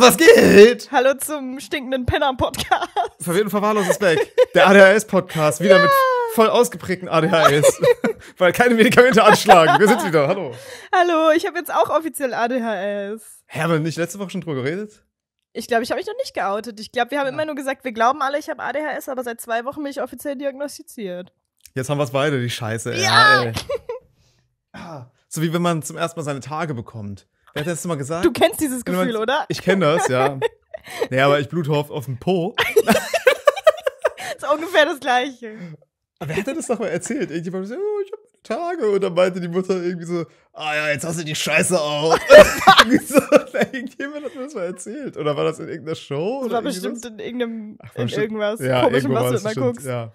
was geht? Hallo zum stinkenden Penner-Podcast. Verwirrt und verwahrlos ist weg. Der ADHS-Podcast, wieder ja. mit voll ausgeprägten ADHS. Weil keine Medikamente anschlagen. Wir sind wieder, hallo. Hallo, ich habe jetzt auch offiziell ADHS. Hä, haben wir nicht letzte Woche schon drüber geredet? Ich glaube, ich habe mich noch nicht geoutet. Ich glaube, wir haben ja. immer nur gesagt, wir glauben alle, ich habe ADHS, aber seit zwei Wochen bin ich offiziell diagnostiziert. Jetzt haben wir es beide, die Scheiße. Ja. ja ey. Ah. so wie wenn man zum ersten Mal seine Tage bekommt. Wer hat das mal gesagt? Du kennst dieses Gefühl, ich, oder? Ich kenne das, ja. Naja, aber ich blute auf, auf den Po. das ist ungefähr das Gleiche. Aber wer hat das nochmal erzählt? Irgendjemand so, oh, ich hab Tage. Und dann meinte die Mutter irgendwie so, ah ja, jetzt hast du die Scheiße auf. irgendjemand hat mir das mal erzählt. Oder war das in irgendeiner Show? Das war bestimmt in irgendeinem, Ach, in irgendwas ja, komischem, was du immer bestimmt, guckst. Ja.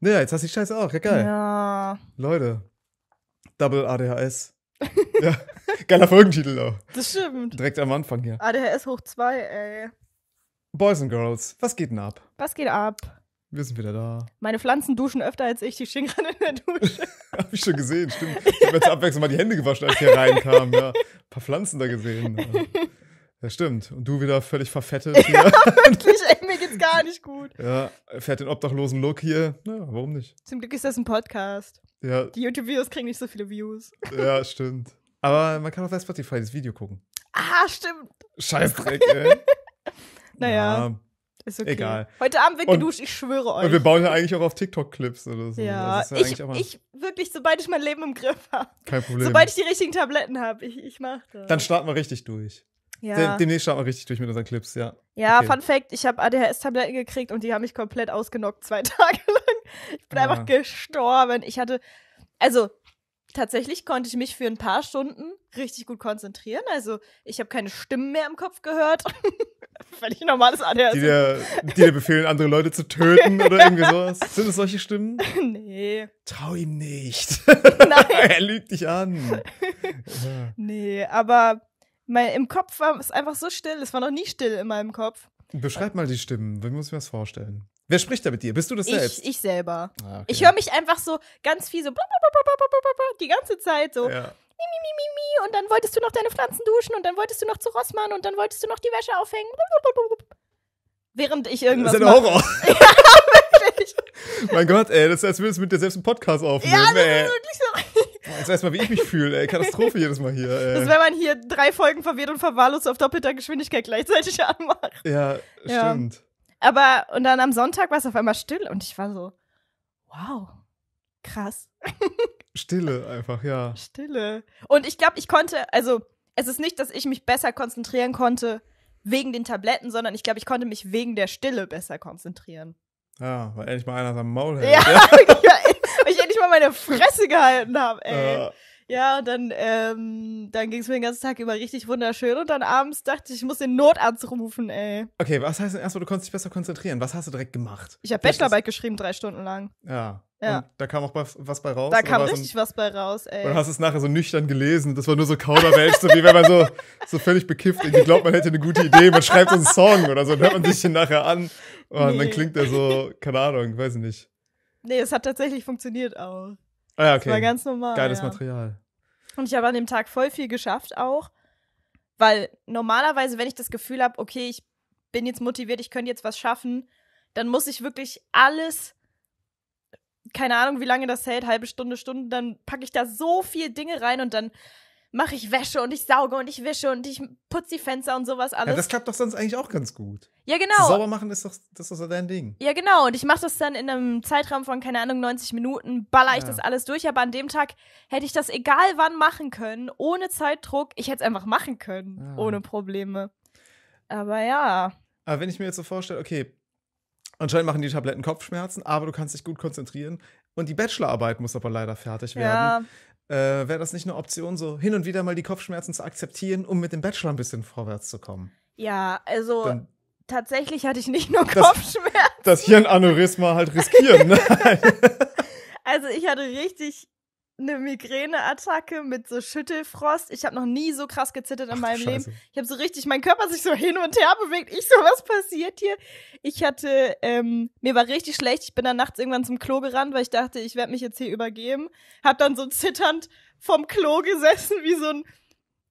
Naja, jetzt hast du die Scheiße auch, ja geil. Ja. Leute, Double ADHS ja, geiler Folgentitel auch. Das stimmt. Direkt am Anfang hier. ADHS ah, hoch 2, ey. Boys and Girls, was geht denn ab? Was geht ab? Wir sind wieder da. Meine Pflanzen duschen öfter als ich, die stehen gerade in der Dusche. Hab ich schon gesehen, stimmt. Ich habe jetzt abwechselnd mal die Hände gewaschen, als ich hier reinkam. Ja, ein paar Pflanzen da gesehen. Ja. stimmt. Und du wieder völlig verfettet. Hier. Ja, wirklich, ey, mir geht's gar nicht gut. Ja, fährt den obdachlosen Look hier. Ja, warum nicht? Zum Glück ist das ein Podcast. Ja. Die YouTube-Videos kriegen nicht so viele Views. Ja, stimmt. Aber man kann auf bei Spotify das Video gucken. Ah, stimmt. Scheiß Dreck, ey. naja. Ja. Ist okay. Egal. Heute Abend wird geduscht, ich schwöre euch. Und wir bauen ja eigentlich auch auf TikTok-Clips oder so. Ja, ja ich, ich wirklich, sobald ich mein Leben im Griff habe. Kein Problem. Sobald ich die richtigen Tabletten habe, ich, ich mache das. Dann starten wir richtig durch. Ja. Demnächst starten wir richtig durch mit unseren Clips, ja. Ja, okay. Fun Fact: Ich habe ADHS-Tabletten gekriegt und die haben mich komplett ausgenockt zwei Tage lang ich bin ja. einfach gestorben. Ich hatte, also tatsächlich konnte ich mich für ein paar Stunden richtig gut konzentrieren. Also ich habe keine Stimmen mehr im Kopf gehört. Wenn Völlig normales ADHS. Die dir, die dir befehlen, andere Leute zu töten oder irgendwie sowas. Sind es solche Stimmen? Nee. Trau ihm nicht. Nein. er lügt dich an. Nee, aber mein, im Kopf war es einfach so still. Es war noch nie still in meinem Kopf. Beschreib mal die Stimmen. Wie muss ich mir das vorstellen? Wer spricht da mit dir? Bist du das selbst? Ich selber. Ah, okay. Ich höre mich einfach so ganz viel so die ganze Zeit so. Ja. Und dann wolltest du noch deine Pflanzen duschen und dann wolltest du noch zu Rossmann und dann wolltest du noch die Wäsche aufhängen. Während ich irgendwas. Das ist ein Horror. ja, wirklich. mein Gott, ey, das ist, als würdest du mit dir selbst einen Podcast aufnehmen. Ja, das ey. ist wirklich so. Jetzt du mal, wie ich mich fühle, ey. Katastrophe jedes Mal hier, ey. Das ist, wenn man hier drei Folgen verwirrt und verwahrlost auf doppelter Geschwindigkeit gleichzeitig anmacht. Ja, stimmt. Ja. Aber, und dann am Sonntag war es auf einmal still und ich war so, wow, krass. Stille einfach, ja. Stille. Und ich glaube, ich konnte, also es ist nicht, dass ich mich besser konzentrieren konnte wegen den Tabletten, sondern ich glaube, ich konnte mich wegen der Stille besser konzentrieren. Ja, weil endlich mal einer sein Maul hält. Ja, ja. ich endlich mal meine Fresse gehalten habe, ey. Ja. Ja, und dann, ähm, dann ging es mir den ganzen Tag über richtig wunderschön. Und dann abends dachte ich, ich muss den Notarzt rufen, ey. Okay, was heißt denn erstmal, du konntest dich besser konzentrieren? Was hast du direkt gemacht? Ich habe Bachelorarbeit geschrieben, drei Stunden lang. Ja. Ja. Und da kam auch was bei raus. Da kam richtig ein, was bei raus, ey. Und hast es nachher so nüchtern gelesen. Das war nur so Kauderwelsch, so wie wenn man so, so völlig bekifft irgendwie glaubt, man hätte eine gute Idee, man schreibt so einen Song oder so, dann hört man sich den nachher an und nee. dann klingt der so, keine Ahnung, weiß ich nicht. Nee, es hat tatsächlich funktioniert auch. Ah, ja, okay. Das war ganz normal. Geiles ja. Material. Und ich habe an dem Tag voll viel geschafft auch, weil normalerweise, wenn ich das Gefühl habe, okay, ich bin jetzt motiviert, ich könnte jetzt was schaffen, dann muss ich wirklich alles, keine Ahnung, wie lange das hält, halbe Stunde, Stunde, dann packe ich da so viel Dinge rein und dann mache ich Wäsche und ich sauge und ich wische und ich putze die Fenster und sowas alles. Ja, das klappt doch sonst eigentlich auch ganz gut. Ja, genau. sauber machen ist doch, das ist dein Ding. Ja, genau. Und ich mache das dann in einem Zeitraum von, keine Ahnung, 90 Minuten, baller ja. ich das alles durch. Aber an dem Tag hätte ich das egal wann machen können, ohne Zeitdruck. Ich hätte es einfach machen können, ja. Ah. ohne Probleme. Aber ja. Aber wenn ich mir jetzt so vorstelle, okay, anscheinend machen die Tabletten Kopfschmerzen, aber du kannst dich gut konzentrieren. Und die Bachelorarbeit muss aber leider fertig werden. Ja äh, wäre das nicht eine Option, so hin und wieder mal die Kopfschmerzen zu akzeptieren, um mit dem Bachelor ein bisschen vorwärts zu kommen? Ja, also Dann, tatsächlich hatte ich nicht nur Kopfschmerzen. Das, das Hirnaneurysma halt riskieren. Nein. also ich hatte richtig eine Migräneattacke mit so Schüttelfrost. Ich habe noch nie so krass gezittert in Ach, meinem Scheiße. Leben. Ich habe so richtig, mein Körper sich so hin und her bewegt. Ich so, was passiert hier? Ich hatte, ähm, mir war richtig schlecht. Ich bin dann nachts irgendwann zum Klo gerannt, weil ich dachte, ich werde mich jetzt hier übergeben. Hab dann so zitternd vom Klo gesessen, wie so ein,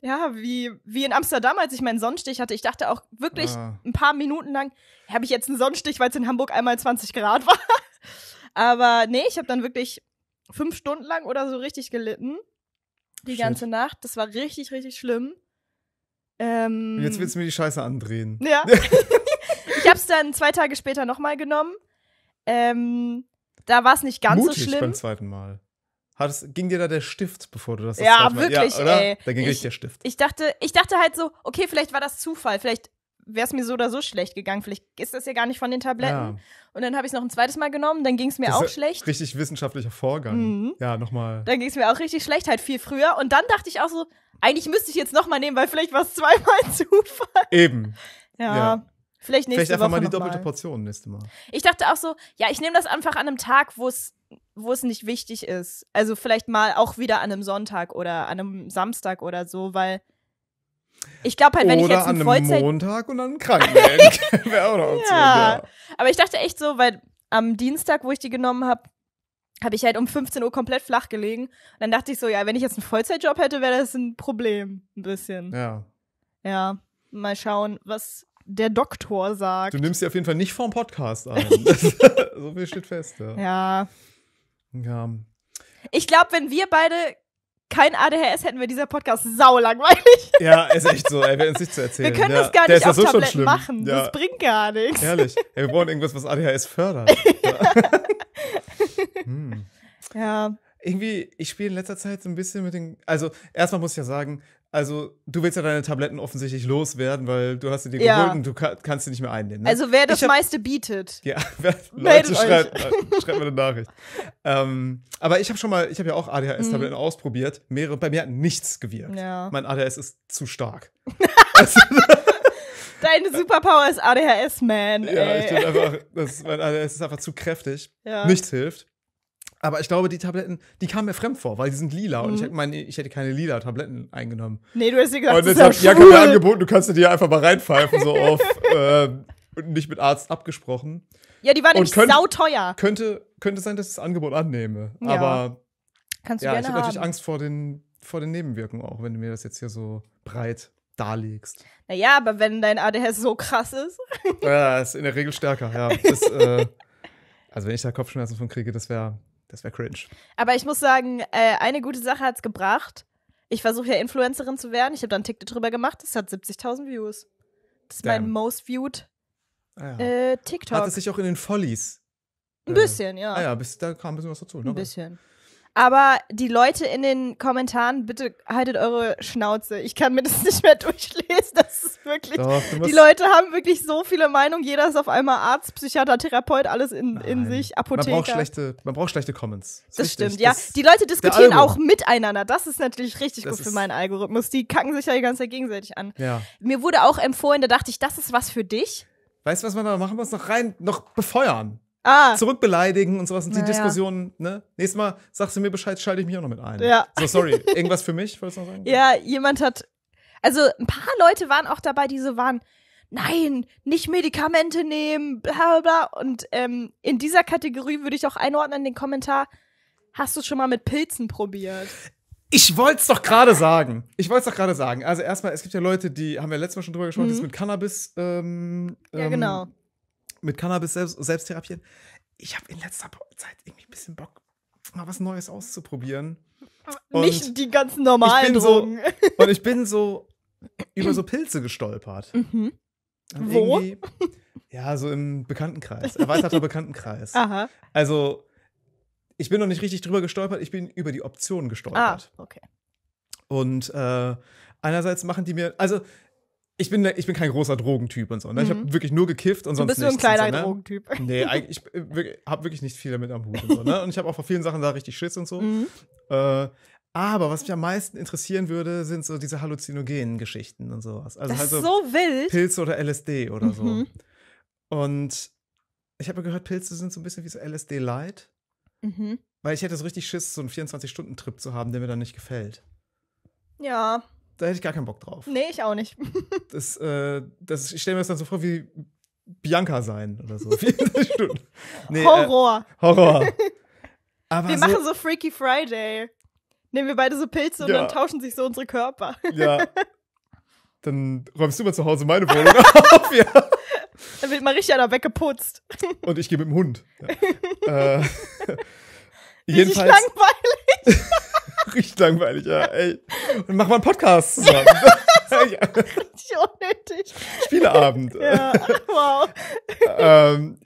ja, wie, wie in Amsterdam, als ich meinen Sonnenstich hatte. Ich dachte auch wirklich ah. ein paar Minuten lang, habe ich jetzt einen Sonnenstich, weil es in Hamburg einmal 20 Grad war. Aber nee, ich habe dann wirklich fünf Stunden lang oder so richtig gelitten. Die Shit. ganze Nacht. Das war richtig, richtig schlimm. Ähm, Jetzt willst du mir die Scheiße andrehen. Ja. ich hab's dann zwei Tage später nochmal genommen. Ähm, da war es nicht ganz Mutig so schlimm. beim zweiten Mal. Hattest, ging dir da der Stift, bevor du das Ja, wirklich, ja, oder? Ey. Da ging ich, richtig der Stift. Ich dachte, ich dachte halt so, okay, vielleicht war das Zufall. Vielleicht wäre es mir so oder so schlecht gegangen. Vielleicht ist das ja gar nicht von den Tabletten. Ja. Und dann habe ich es noch ein zweites Mal genommen, dann ging es mir das auch schlecht. Richtig wissenschaftlicher Vorgang. Mhm. Ja, nochmal. Dann ging es mir auch richtig schlecht, halt viel früher. Und dann dachte ich auch so, eigentlich müsste ich jetzt nochmal nehmen, weil vielleicht war es zweimal Zufall. Eben. Ja. ja. Vielleicht nächste Vielleicht einfach Woche mal die doppelte mal. Portion nächste Mal. Ich dachte auch so, ja, ich nehme das einfach an einem Tag, wo es nicht wichtig ist. Also vielleicht mal auch wieder an einem Sonntag oder an einem Samstag oder so, weil ich glaube halt, wenn Oder ich jetzt einen an einem Vollzeit Montag und dann krank wäre auch eine Option. Ja. ja. Aber ich dachte echt so, weil am Dienstag, wo ich die genommen habe, habe ich halt um 15 Uhr komplett flach gelegen. Und dann dachte ich so, ja, wenn ich jetzt einen Vollzeitjob hätte, wäre das ein Problem. Ein bisschen. Ja. Ja. Mal schauen, was der Doktor sagt. Du nimmst sie auf jeden Fall nicht vom Podcast an. so viel steht fest. Ja. Ja. ja. Ich glaube, wenn wir beide kein ADHS hätten wir dieser Podcast sau langweilig. Ja, ist echt so, ey, wir uns nicht zu erzählen. Wir können ja. das gar nicht auf so Tabletten machen. Ja. Das bringt gar nichts. Ehrlich. Ey, wir brauchen irgendwas, was ADHS fördert. ja. hm. ja. Irgendwie, ich spiele in letzter Zeit so ein bisschen mit den. Also, erstmal muss ich ja sagen, also, du willst ja deine Tabletten offensichtlich loswerden, weil du hast sie dir ja. geholt und du kann, kannst sie nicht mehr einnehmen. Ne? Also, wer das hab, meiste bietet. Ja, wer, Leute, schreibt, äh, schreibt mir eine Nachricht. ähm, aber ich habe schon mal, ich habe ja auch ADHS-Tabletten mhm. ausprobiert. Mehrere, bei mir hat nichts gewirkt. Ja. Mein ADHS ist zu stark. also, Deine Superpower ist ADHS, man. Ja, ich bin einfach, das, mein ADHS ist einfach zu kräftig. Ja. Nichts hilft. Aber ich glaube, die Tabletten, die kamen mir fremd vor, weil die sind lila. Mhm. Und ich mhm. hätte, meine, ich hätte keine lila Tabletten eingenommen. Nee, du hast dir gedacht, und jetzt das ist ja hat Jacke genau, angeboten, du kannst dir die einfach mal reinpfeifen, so auf äh, nicht mit Arzt abgesprochen. Ja, die waren nämlich könnt, sauteuer. Könnte, könnte sein, dass ich das Angebot annehme. Ja. Aber Kannst du ja, gerne ich habe natürlich Angst vor den, vor den Nebenwirkungen auch, wenn du mir das jetzt hier so breit darlegst. Naja, aber wenn dein ADHS so krass ist. ja, ist in der Regel stärker, ja. Das, äh, also wenn ich da Kopfschmerzen von kriege, das wäre das wäre cringe. Aber ich muss sagen, äh, eine gute Sache hat es gebracht. Ich versuche ja Influencerin zu werden. Ich habe dann TikTok drüber gemacht. Das hat 70.000 Views. Das ist Damn. mein most viewed ah, ja. äh, TikTok. Hat es sich auch in den Follies? Ein äh, bisschen, ja. Ah ja, bis, da kam ein bisschen was dazu. Ne? Ein bisschen. Mal. Aber die Leute in den Kommentaren, bitte haltet eure Schnauze. Ich kann mir das nicht mehr durchlesen. Das ist wirklich. Doch, die Leute haben wirklich so viele Meinungen. Jeder ist auf einmal Arzt, Psychiater, Therapeut, alles in, in sich, Apotheker. Man braucht schlechte, man braucht schlechte Comments. Das, das stimmt, ja. Das die Leute diskutieren auch miteinander. Das ist natürlich richtig das gut für meinen Algorithmus. Die kacken sich ja die ganze Zeit gegenseitig an. Ja. Mir wurde auch empfohlen, da dachte ich, das ist was für dich. Weißt du, was man da machen muss? Noch rein, noch befeuern ah. zurückbeleidigen und sowas. Und die naja. Diskussionen, ne? Nächstes Mal sagst du mir Bescheid, schalte ich mich auch noch mit ein. Ja. So, sorry, irgendwas für mich, wolltest du noch sagen? Ja, jemand hat, also ein paar Leute waren auch dabei, die so waren, nein, nicht Medikamente nehmen, bla bla bla. Und ähm, in dieser Kategorie würde ich auch einordnen in den Kommentar, hast du schon mal mit Pilzen probiert? Ich wollte es doch gerade sagen. Ich wollte es doch gerade sagen. Also erstmal, es gibt ja Leute, die, haben wir letztes Mal schon drüber gesprochen, mhm. die es mit Cannabis ähm, ja, genau. Ähm, mit Cannabis selbst, selbst therapieren. Ich habe in letzter Zeit irgendwie ein bisschen Bock, mal was Neues auszuprobieren. Und Nicht die ganzen normalen Drogen. So, und ich bin so über so Pilze gestolpert. Mhm. Wo? Ja, so im Bekanntenkreis, erweiterter Bekanntenkreis. Aha. Also, ich bin noch nicht richtig drüber gestolpert, ich bin über die Optionen gestolpert. Ah, okay. Und äh, einerseits machen die mir, also ich bin, ne, ich bin kein großer Drogentyp und so. Ne? Ich habe mhm. wirklich nur gekifft und sonst nichts. Du bist nichts nur ein kleiner so, ne? Drogentyp. Nee, ich äh, habe wirklich nicht viel damit am Hut und so. Ne? Und ich habe auch vor vielen Sachen da richtig Schiss und so. Mhm. Äh, aber was mich am meisten interessieren würde, sind so diese halluzinogenen Geschichten und sowas. Also das halt so, ist so wild. Pilze oder LSD oder mhm. so. Und ich habe gehört, Pilze sind so ein bisschen wie so LSD-Light. Mhm. Weil ich hätte so richtig Schiss, so einen 24-Stunden-Trip zu haben, der mir dann nicht gefällt. Ja, da hätte ich gar keinen Bock drauf. Nee, ich auch nicht. das, äh, das, ich stelle mir das dann so vor wie Bianca sein oder so. nee, Horror. Äh, Horror. Aber wir so, machen so Freaky Friday. Nehmen wir beide so Pilze ja. und dann tauschen sich so unsere Körper. ja. Dann räumst du mal zu Hause meine Wohnung auf. Ja. Dann wird mal richtig da weggeputzt. Und ich gehe mit dem Hund. Ja. äh, jedenfalls. langweilig. Richtig langweilig, ja. Ey. Und machen wir einen Podcast zusammen. ja. Richtig unnötig. Spieleabend. Ja, wow. ähm,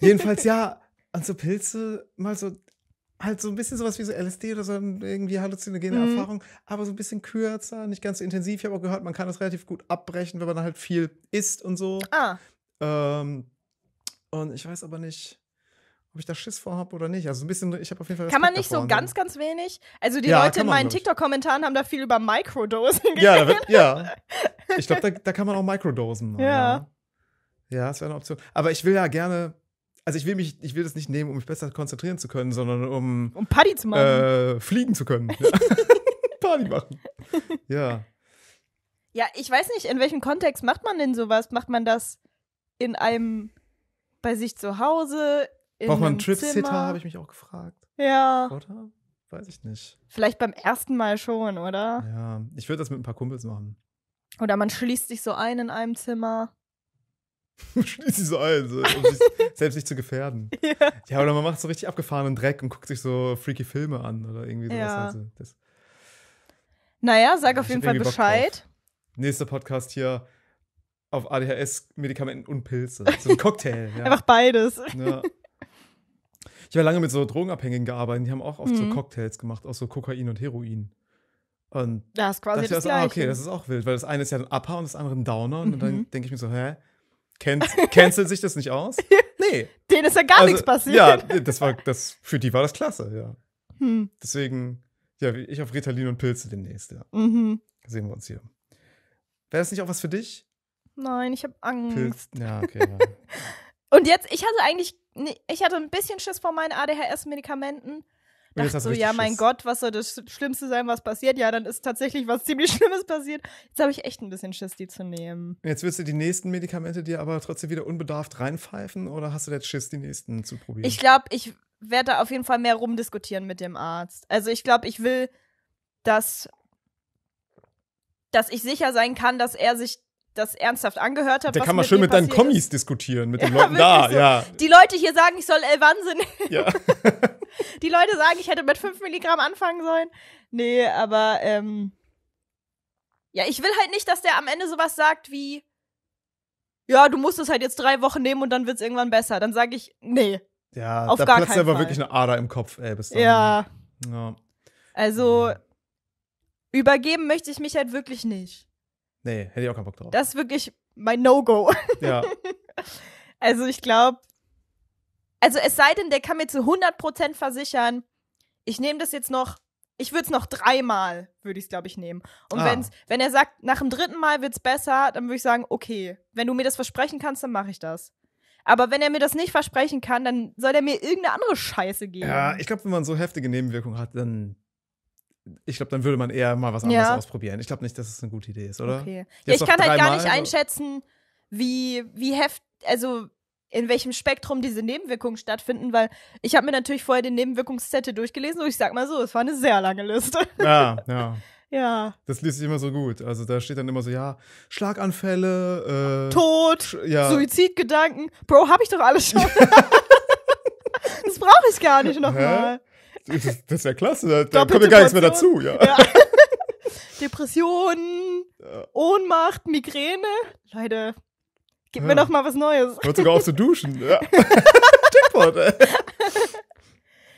jedenfalls, ja, an so Pilze mal so, halt so ein bisschen sowas wie so LSD oder so irgendwie halluzinogene mhm. Erfahrung, aber so ein bisschen kürzer, nicht ganz so intensiv. Ich habe auch gehört, man kann das relativ gut abbrechen, wenn man halt viel isst und so. Ah. Ähm, und ich weiß aber nicht, ob ich da Schiss vor habe oder nicht. Also ein bisschen, ich habe auf jeden Fall. kann man nicht so ne? ganz, ganz wenig? Also die ja, Leute in meinen TikTok-Kommentaren haben da viel über Microdosing ja, geredet. Ja, ja. Ich glaube, da, da, kann man auch Microdosen. Ja. Ja, das wäre eine Option. Aber ich will ja gerne, also ich will mich, ich will das nicht nehmen, um mich besser konzentrieren zu können, sondern um. Um Party zu machen. Äh, fliegen zu können. Party machen. Ja. Ja, ich weiß nicht, in welchem Kontext macht man denn sowas? Macht man das in einem bei sich zu Hause, Braucht man einen Tripsitter, habe ich mich auch gefragt. Ja. Oder? Weiß ich nicht. Vielleicht beim ersten Mal schon, oder? Ja, ich würde das mit ein paar Kumpels machen. Oder man schließt sich so ein in einem Zimmer. schließt sich so ein, so, um sich selbst nicht zu gefährden. Ja. ja, oder man macht so richtig abgefahrenen Dreck und guckt sich so freaky Filme an oder irgendwie sowas. Ja. Also, das. Naja, sag auf jeden Fall Bescheid. Nächster Podcast hier auf ADHS, Medikamenten und Pilze. So ein Cocktail. Ja. Einfach beides. Ja habe lange mit so Drogenabhängigen gearbeitet, die haben auch oft mhm. so Cocktails gemacht aus so Kokain und Heroin. Und das ist quasi das, das Ah, okay, das ist auch wild, weil das eine ist ja ein Upper und das andere ein Downer. Mhm. Und dann mhm. denke ich mir so, hä? Can cancelt sich das nicht aus? Nee. Denen ist ja gar also, nichts passiert. Ja, das war, das, für die war das klasse, ja. Hm. Deswegen, ja, ich auf Ritalin und Pilze demnächst, ja. Mhm. Sehen wir uns hier. Wäre das nicht auch was für dich? Nein, ich habe Angst. Pilz, ja, okay. Ja. Und jetzt, ich hatte eigentlich, ich hatte ein bisschen Schiss vor meinen ADHS-Medikamenten. Dachte so, ja, mein Schiss. Gott, was soll das Schlimmste sein, was passiert? Ja, dann ist tatsächlich was ziemlich Schlimmes passiert. Jetzt habe ich echt ein bisschen Schiss, die zu nehmen. Jetzt willst du die nächsten Medikamente dir aber trotzdem wieder unbedarft reinpfeifen oder hast du jetzt Schiss, die nächsten zu probieren? Ich glaube, ich werde da auf jeden Fall mehr rumdiskutieren mit dem Arzt. Also ich glaube, ich will, dass, dass ich sicher sein kann, dass er sich das ernsthaft angehört habe. Da kann man schön mit deinen Kommis ist. diskutieren, mit ja, den Leuten da, so. ja. Die Leute hier sagen, ich soll Elvanse nehmen. Ja. die Leute sagen, ich hätte mit 5 Milligramm anfangen sollen. Nee, aber ähm, ja, ich will halt nicht, dass der am Ende sowas sagt wie, ja, du musst es halt jetzt drei Wochen nehmen und dann wird es irgendwann besser. Dann sage ich, nee. Ja, auf da gar platzt aber Fall. wirklich eine Ader im Kopf, ey, bis dann. Ja. ja. Also, übergeben möchte ich mich halt wirklich nicht. Nee, hätte ich auch keinen Bock drauf. Das ist wirklich mein No-Go. Ja. also ich glaube, also es sei denn, der kann mir zu 100% versichern, ich nehme das jetzt noch, ich würde es noch dreimal, würde ich es, glaube ich, nehmen. Und ah. wenn's, wenn er sagt, nach dem dritten Mal wird es besser, dann würde ich sagen, okay, wenn du mir das versprechen kannst, dann mache ich das. Aber wenn er mir das nicht versprechen kann, dann soll er mir irgendeine andere Scheiße geben. Ja, ich glaube, wenn man so heftige Nebenwirkungen hat, dann ich glaube, dann würde man eher mal was anderes ja. ausprobieren. Ich glaube nicht, dass es eine gute Idee ist, oder? Okay. Ja, ich kann halt gar nicht Mal, also einschätzen, wie, wie heft, also in welchem Spektrum diese Nebenwirkungen stattfinden, weil ich habe mir natürlich vorher den Nebenwirkungszettel durchgelesen und ich sag mal so, es war eine sehr lange Liste. Ja, ja. Ja. Das liest sich immer so gut. Also da steht dann immer so, ja, Schlaganfälle, äh, Tod, ja. Suizidgedanken. Bro, habe ich doch alles schon. das brauche ich gar nicht nochmal. Das ist, das ist ja klasse, da, da kommt ja gar nichts mehr dazu, ja. ja. Depressionen, Ohnmacht, Migräne. Leute, gib ja. mir doch mal was Neues. Hört sogar auf zu duschen. Ja. Jackpot, ey.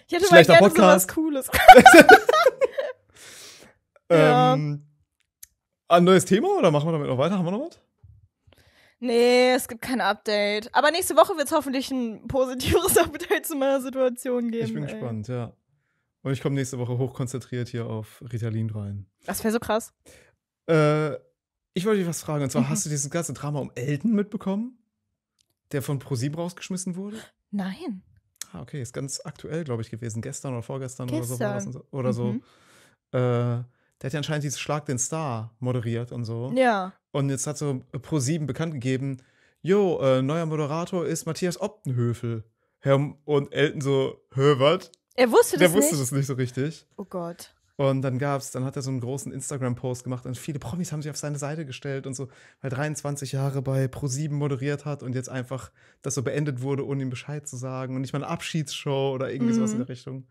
Ich hätte Schlechter mal gerne Podcast. sowas Cooles. ähm, ein neues Thema oder machen wir damit noch weiter? Haben wir noch was? Nee, es gibt kein Update. Aber nächste Woche wird es hoffentlich ein positiveres Update zu meiner Situation geben. Ich bin ey. gespannt, ja. Und ich komme nächste Woche hochkonzentriert hier auf Ritalin rein. Das wäre so krass. Äh, ich wollte dich was fragen. Und zwar, mhm. hast du dieses ganze Drama um Elton mitbekommen? Der von ProSieben rausgeschmissen wurde? Nein. Ah, okay. Ist ganz aktuell, glaube ich, gewesen. Gestern oder vorgestern Gestern. oder so. Oder so. Mhm. Äh, der hat ja anscheinend dieses Schlag den Star moderiert und so. Ja. Und jetzt hat so ProSieben bekannt gegeben, Jo, äh, neuer Moderator ist Matthias Optenhöfel. Herr und Elton so, hör was? Er wusste das nicht. Der wusste das nicht so richtig. Oh Gott. Und dann gab's, dann hat er so einen großen Instagram-Post gemacht und viele Promis haben sich auf seine Seite gestellt und so, weil 23 Jahre bei Pro7 moderiert hat und jetzt einfach das so beendet wurde, ohne ihm Bescheid zu sagen und nicht mal eine Abschiedsshow oder irgendwie mhm. sowas in mhm. der Richtung.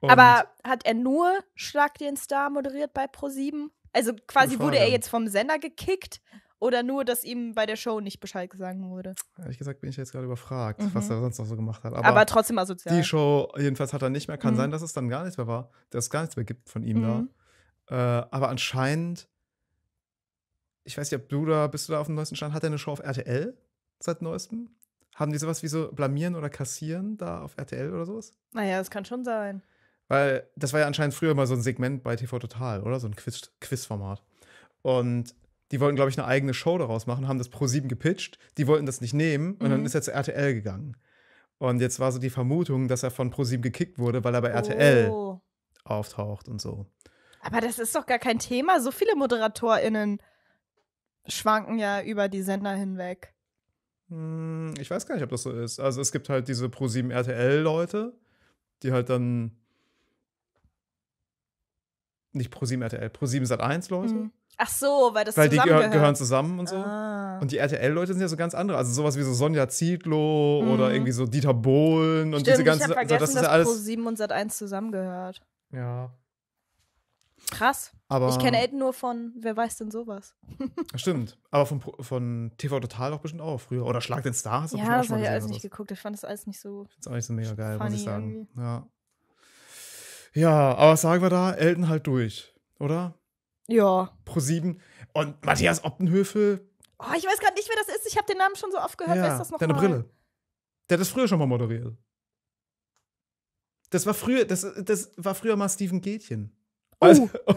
Und Aber hat er nur Schlag den Star moderiert bei Pro7? Also quasi wurde er jetzt vom Sender gekickt oder nur, dass ihm bei der Show nicht Bescheid gesagt wurde? Ehrlich gesagt bin ich jetzt gerade überfragt, mhm. was er sonst noch so gemacht hat. Aber, Aber, trotzdem asozial. Die Show, jedenfalls hat er nicht mehr. Kann mhm. sein, dass es dann gar nichts mehr war, dass es gar nichts mehr gibt von ihm mhm. da. Äh, aber anscheinend, ich weiß nicht, ob du da, bist du da auf dem neuesten Stand, hat er eine Show auf RTL seit neuestem? Haben die sowas wie so blamieren oder kassieren da auf RTL oder sowas? Naja, das kann schon sein. Weil das war ja anscheinend früher mal so ein Segment bei TV Total, oder? So ein Quiz, Quizformat. Und die wollten, glaube ich, eine eigene Show daraus machen, haben das Pro7 gepitcht, die wollten das nicht nehmen und mhm. dann ist er zu RTL gegangen. Und jetzt war so die Vermutung, dass er von Pro7 gekickt wurde, weil er bei oh. RTL auftaucht und so. Aber das ist doch gar kein Thema. So viele ModeratorInnen schwanken ja über die Sender hinweg. Hm, ich weiß gar nicht, ob das so ist. Also es gibt halt diese Pro7 RTL-Leute, die halt dann nicht Pro7 RTL, Pro7 Sat1 Leute. Mhm. Ach so, weil das Weil die gehör gehören zusammen und so. Ah. Und die RTL-Leute sind ja so ganz andere. Also sowas wie so Sonja Zietlow mhm. oder irgendwie so Dieter Bohlen und diese ganzen. Ich vergessen, also das dass ja alles Pro 7 und Sat 1 zusammengehört. Ja. Krass. Aber ich kenne Elton nur von, wer weiß denn sowas? Stimmt. Aber von, von TV Total auch bestimmt auch früher. Oder Schlag den Star hast du ja, schon Ja, das habe ich alles nicht geguckt. Ich fand das alles nicht so. Ich finde auch nicht so mega geil, muss ich sagen. Ja. Ja, aber was sagen wir da? Elton halt durch, oder? Ja. Pro 7. Und Matthias Optenhöfel. Oh, ich weiß gerade nicht, wer das ist. Ich habe den Namen schon so oft gehört. Ja, wer ist das noch? Deine mal? Brille. Der hat das früher schon mal moderiert. Das war früher, das, das war früher mal Steven Gätchen. Oh. Also, oh,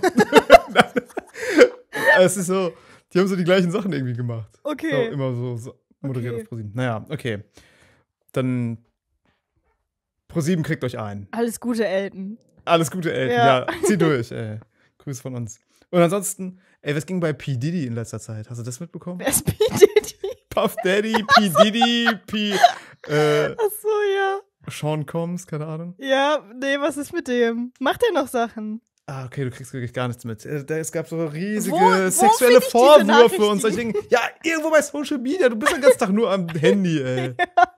es ist so, die haben so die gleichen Sachen irgendwie gemacht. Okay. So, immer so, so moderiert okay. auf ProSieben. Naja, okay. Dann ProSieben kriegt euch ein. Alles Gute, Elton. Alles Gute, Elton. Ja, ja zieh durch, ey. Grüß von uns. Und ansonsten, ey, was ging bei P. Diddy in letzter Zeit? Hast du das mitbekommen? Wer ist P. Diddy? Puff Daddy, P. Diddy, P. Äh, Ach so, ja. Sean Combs, keine Ahnung. Ja, nee, was ist mit dem? Macht er noch Sachen? Ah, okay, du kriegst wirklich gar nichts mit. Äh, es gab so riesige wo, sexuelle Vorwürfe und solche Dinge. Ja, irgendwo bei Social Media, du bist den ganzen Tag nur am Handy, ey. ja.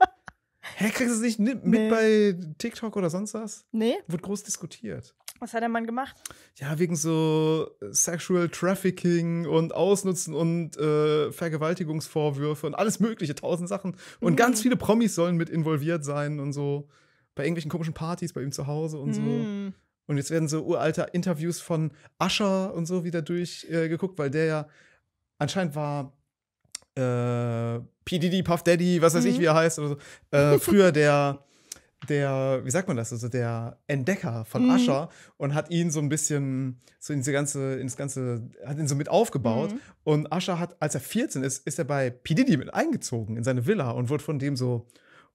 Hä, kriegst du es nicht mit nee. bei TikTok oder sonst was? Nee. Wird groß diskutiert. Was hat der Mann gemacht? Ja, wegen so äh, Sexual Trafficking und Ausnutzen und äh, Vergewaltigungsvorwürfe und alles mögliche, tausend Sachen. Und mhm. ganz viele Promis sollen mit involviert sein und so. Bei irgendwelchen komischen Partys bei ihm zu Hause und mhm. so. Und jetzt werden so uralte Interviews von Ascher und so wieder durchgeguckt, äh, weil der ja anscheinend war äh, PDD, Puff Daddy, was weiß mhm. ich, wie er heißt, oder so. Äh, früher der der, wie sagt man das, also der Entdecker von mhm. Ascher und hat ihn so ein bisschen so in diese ganze, ins ganze, hat ihn so mit aufgebaut. Mhm. Und Ascher hat, als er 14 ist, ist er bei Pididi mit eingezogen in seine Villa und wird von dem so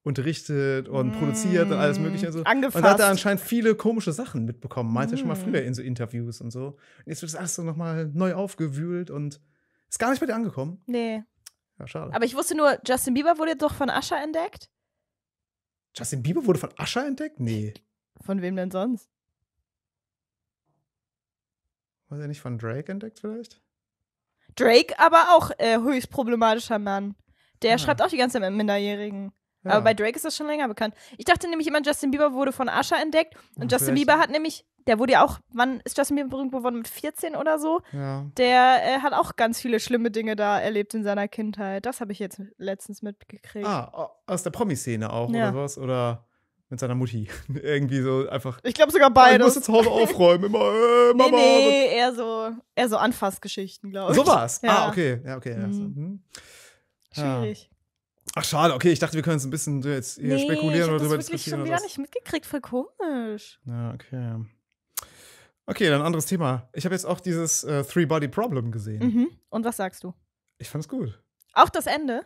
unterrichtet und mm. produziert und alles mögliche. Und, Angefasst. und da hat er anscheinend viele komische Sachen mitbekommen. Meinte mm. er schon mal mhm. früher in so Interviews und so. Und jetzt wird das alles so nochmal neu aufgewühlt und ist gar nicht bei dir angekommen. Nee. Ja, schade. Aber ich wusste nur, Justin Bieber wurde doch von Asher entdeckt. Justin Bieber wurde von Ascher entdeckt? Nee. Von wem denn sonst? Wurde er nicht von Drake entdeckt vielleicht? Drake, aber auch äh, höchst problematischer Mann. Der ah. schreibt auch die ganze Zeit mit Minderjährigen. Aber bei Drake ist das schon länger bekannt. Ich dachte nämlich immer, Justin Bieber wurde von Asher entdeckt. Und Ach, Justin Bieber hat nämlich, der wurde ja auch, wann ist Justin Bieber berühmt geworden? Mit 14 oder so? Ja. Der äh, hat auch ganz viele schlimme Dinge da erlebt in seiner Kindheit. Das habe ich jetzt letztens mitgekriegt. Ah, aus der Promi-Szene auch ja. oder was? Oder mit seiner Mutti. Irgendwie so einfach. Ich glaube sogar beides. Oh, ich muss jetzt Hause aufräumen. Immer, äh, Mama. Nee, nee eher so, eher so Anfassgeschichten, glaube ich. Sowas. Ah, ja. Ah, okay. Ja, okay. Mhm. So. Mhm. Schwierig. Ach, schade, okay, ich dachte, wir können jetzt ein bisschen jetzt hier nee, spekulieren oder darüber diskutieren. Ich habe das wirklich schon wieder nicht mitgekriegt, voll komisch. Ja, okay. Okay, dann ein anderes Thema. Ich habe jetzt auch dieses äh, Three-Body-Problem gesehen. Mhm. Und was sagst du? Ich fand es gut. Auch das Ende?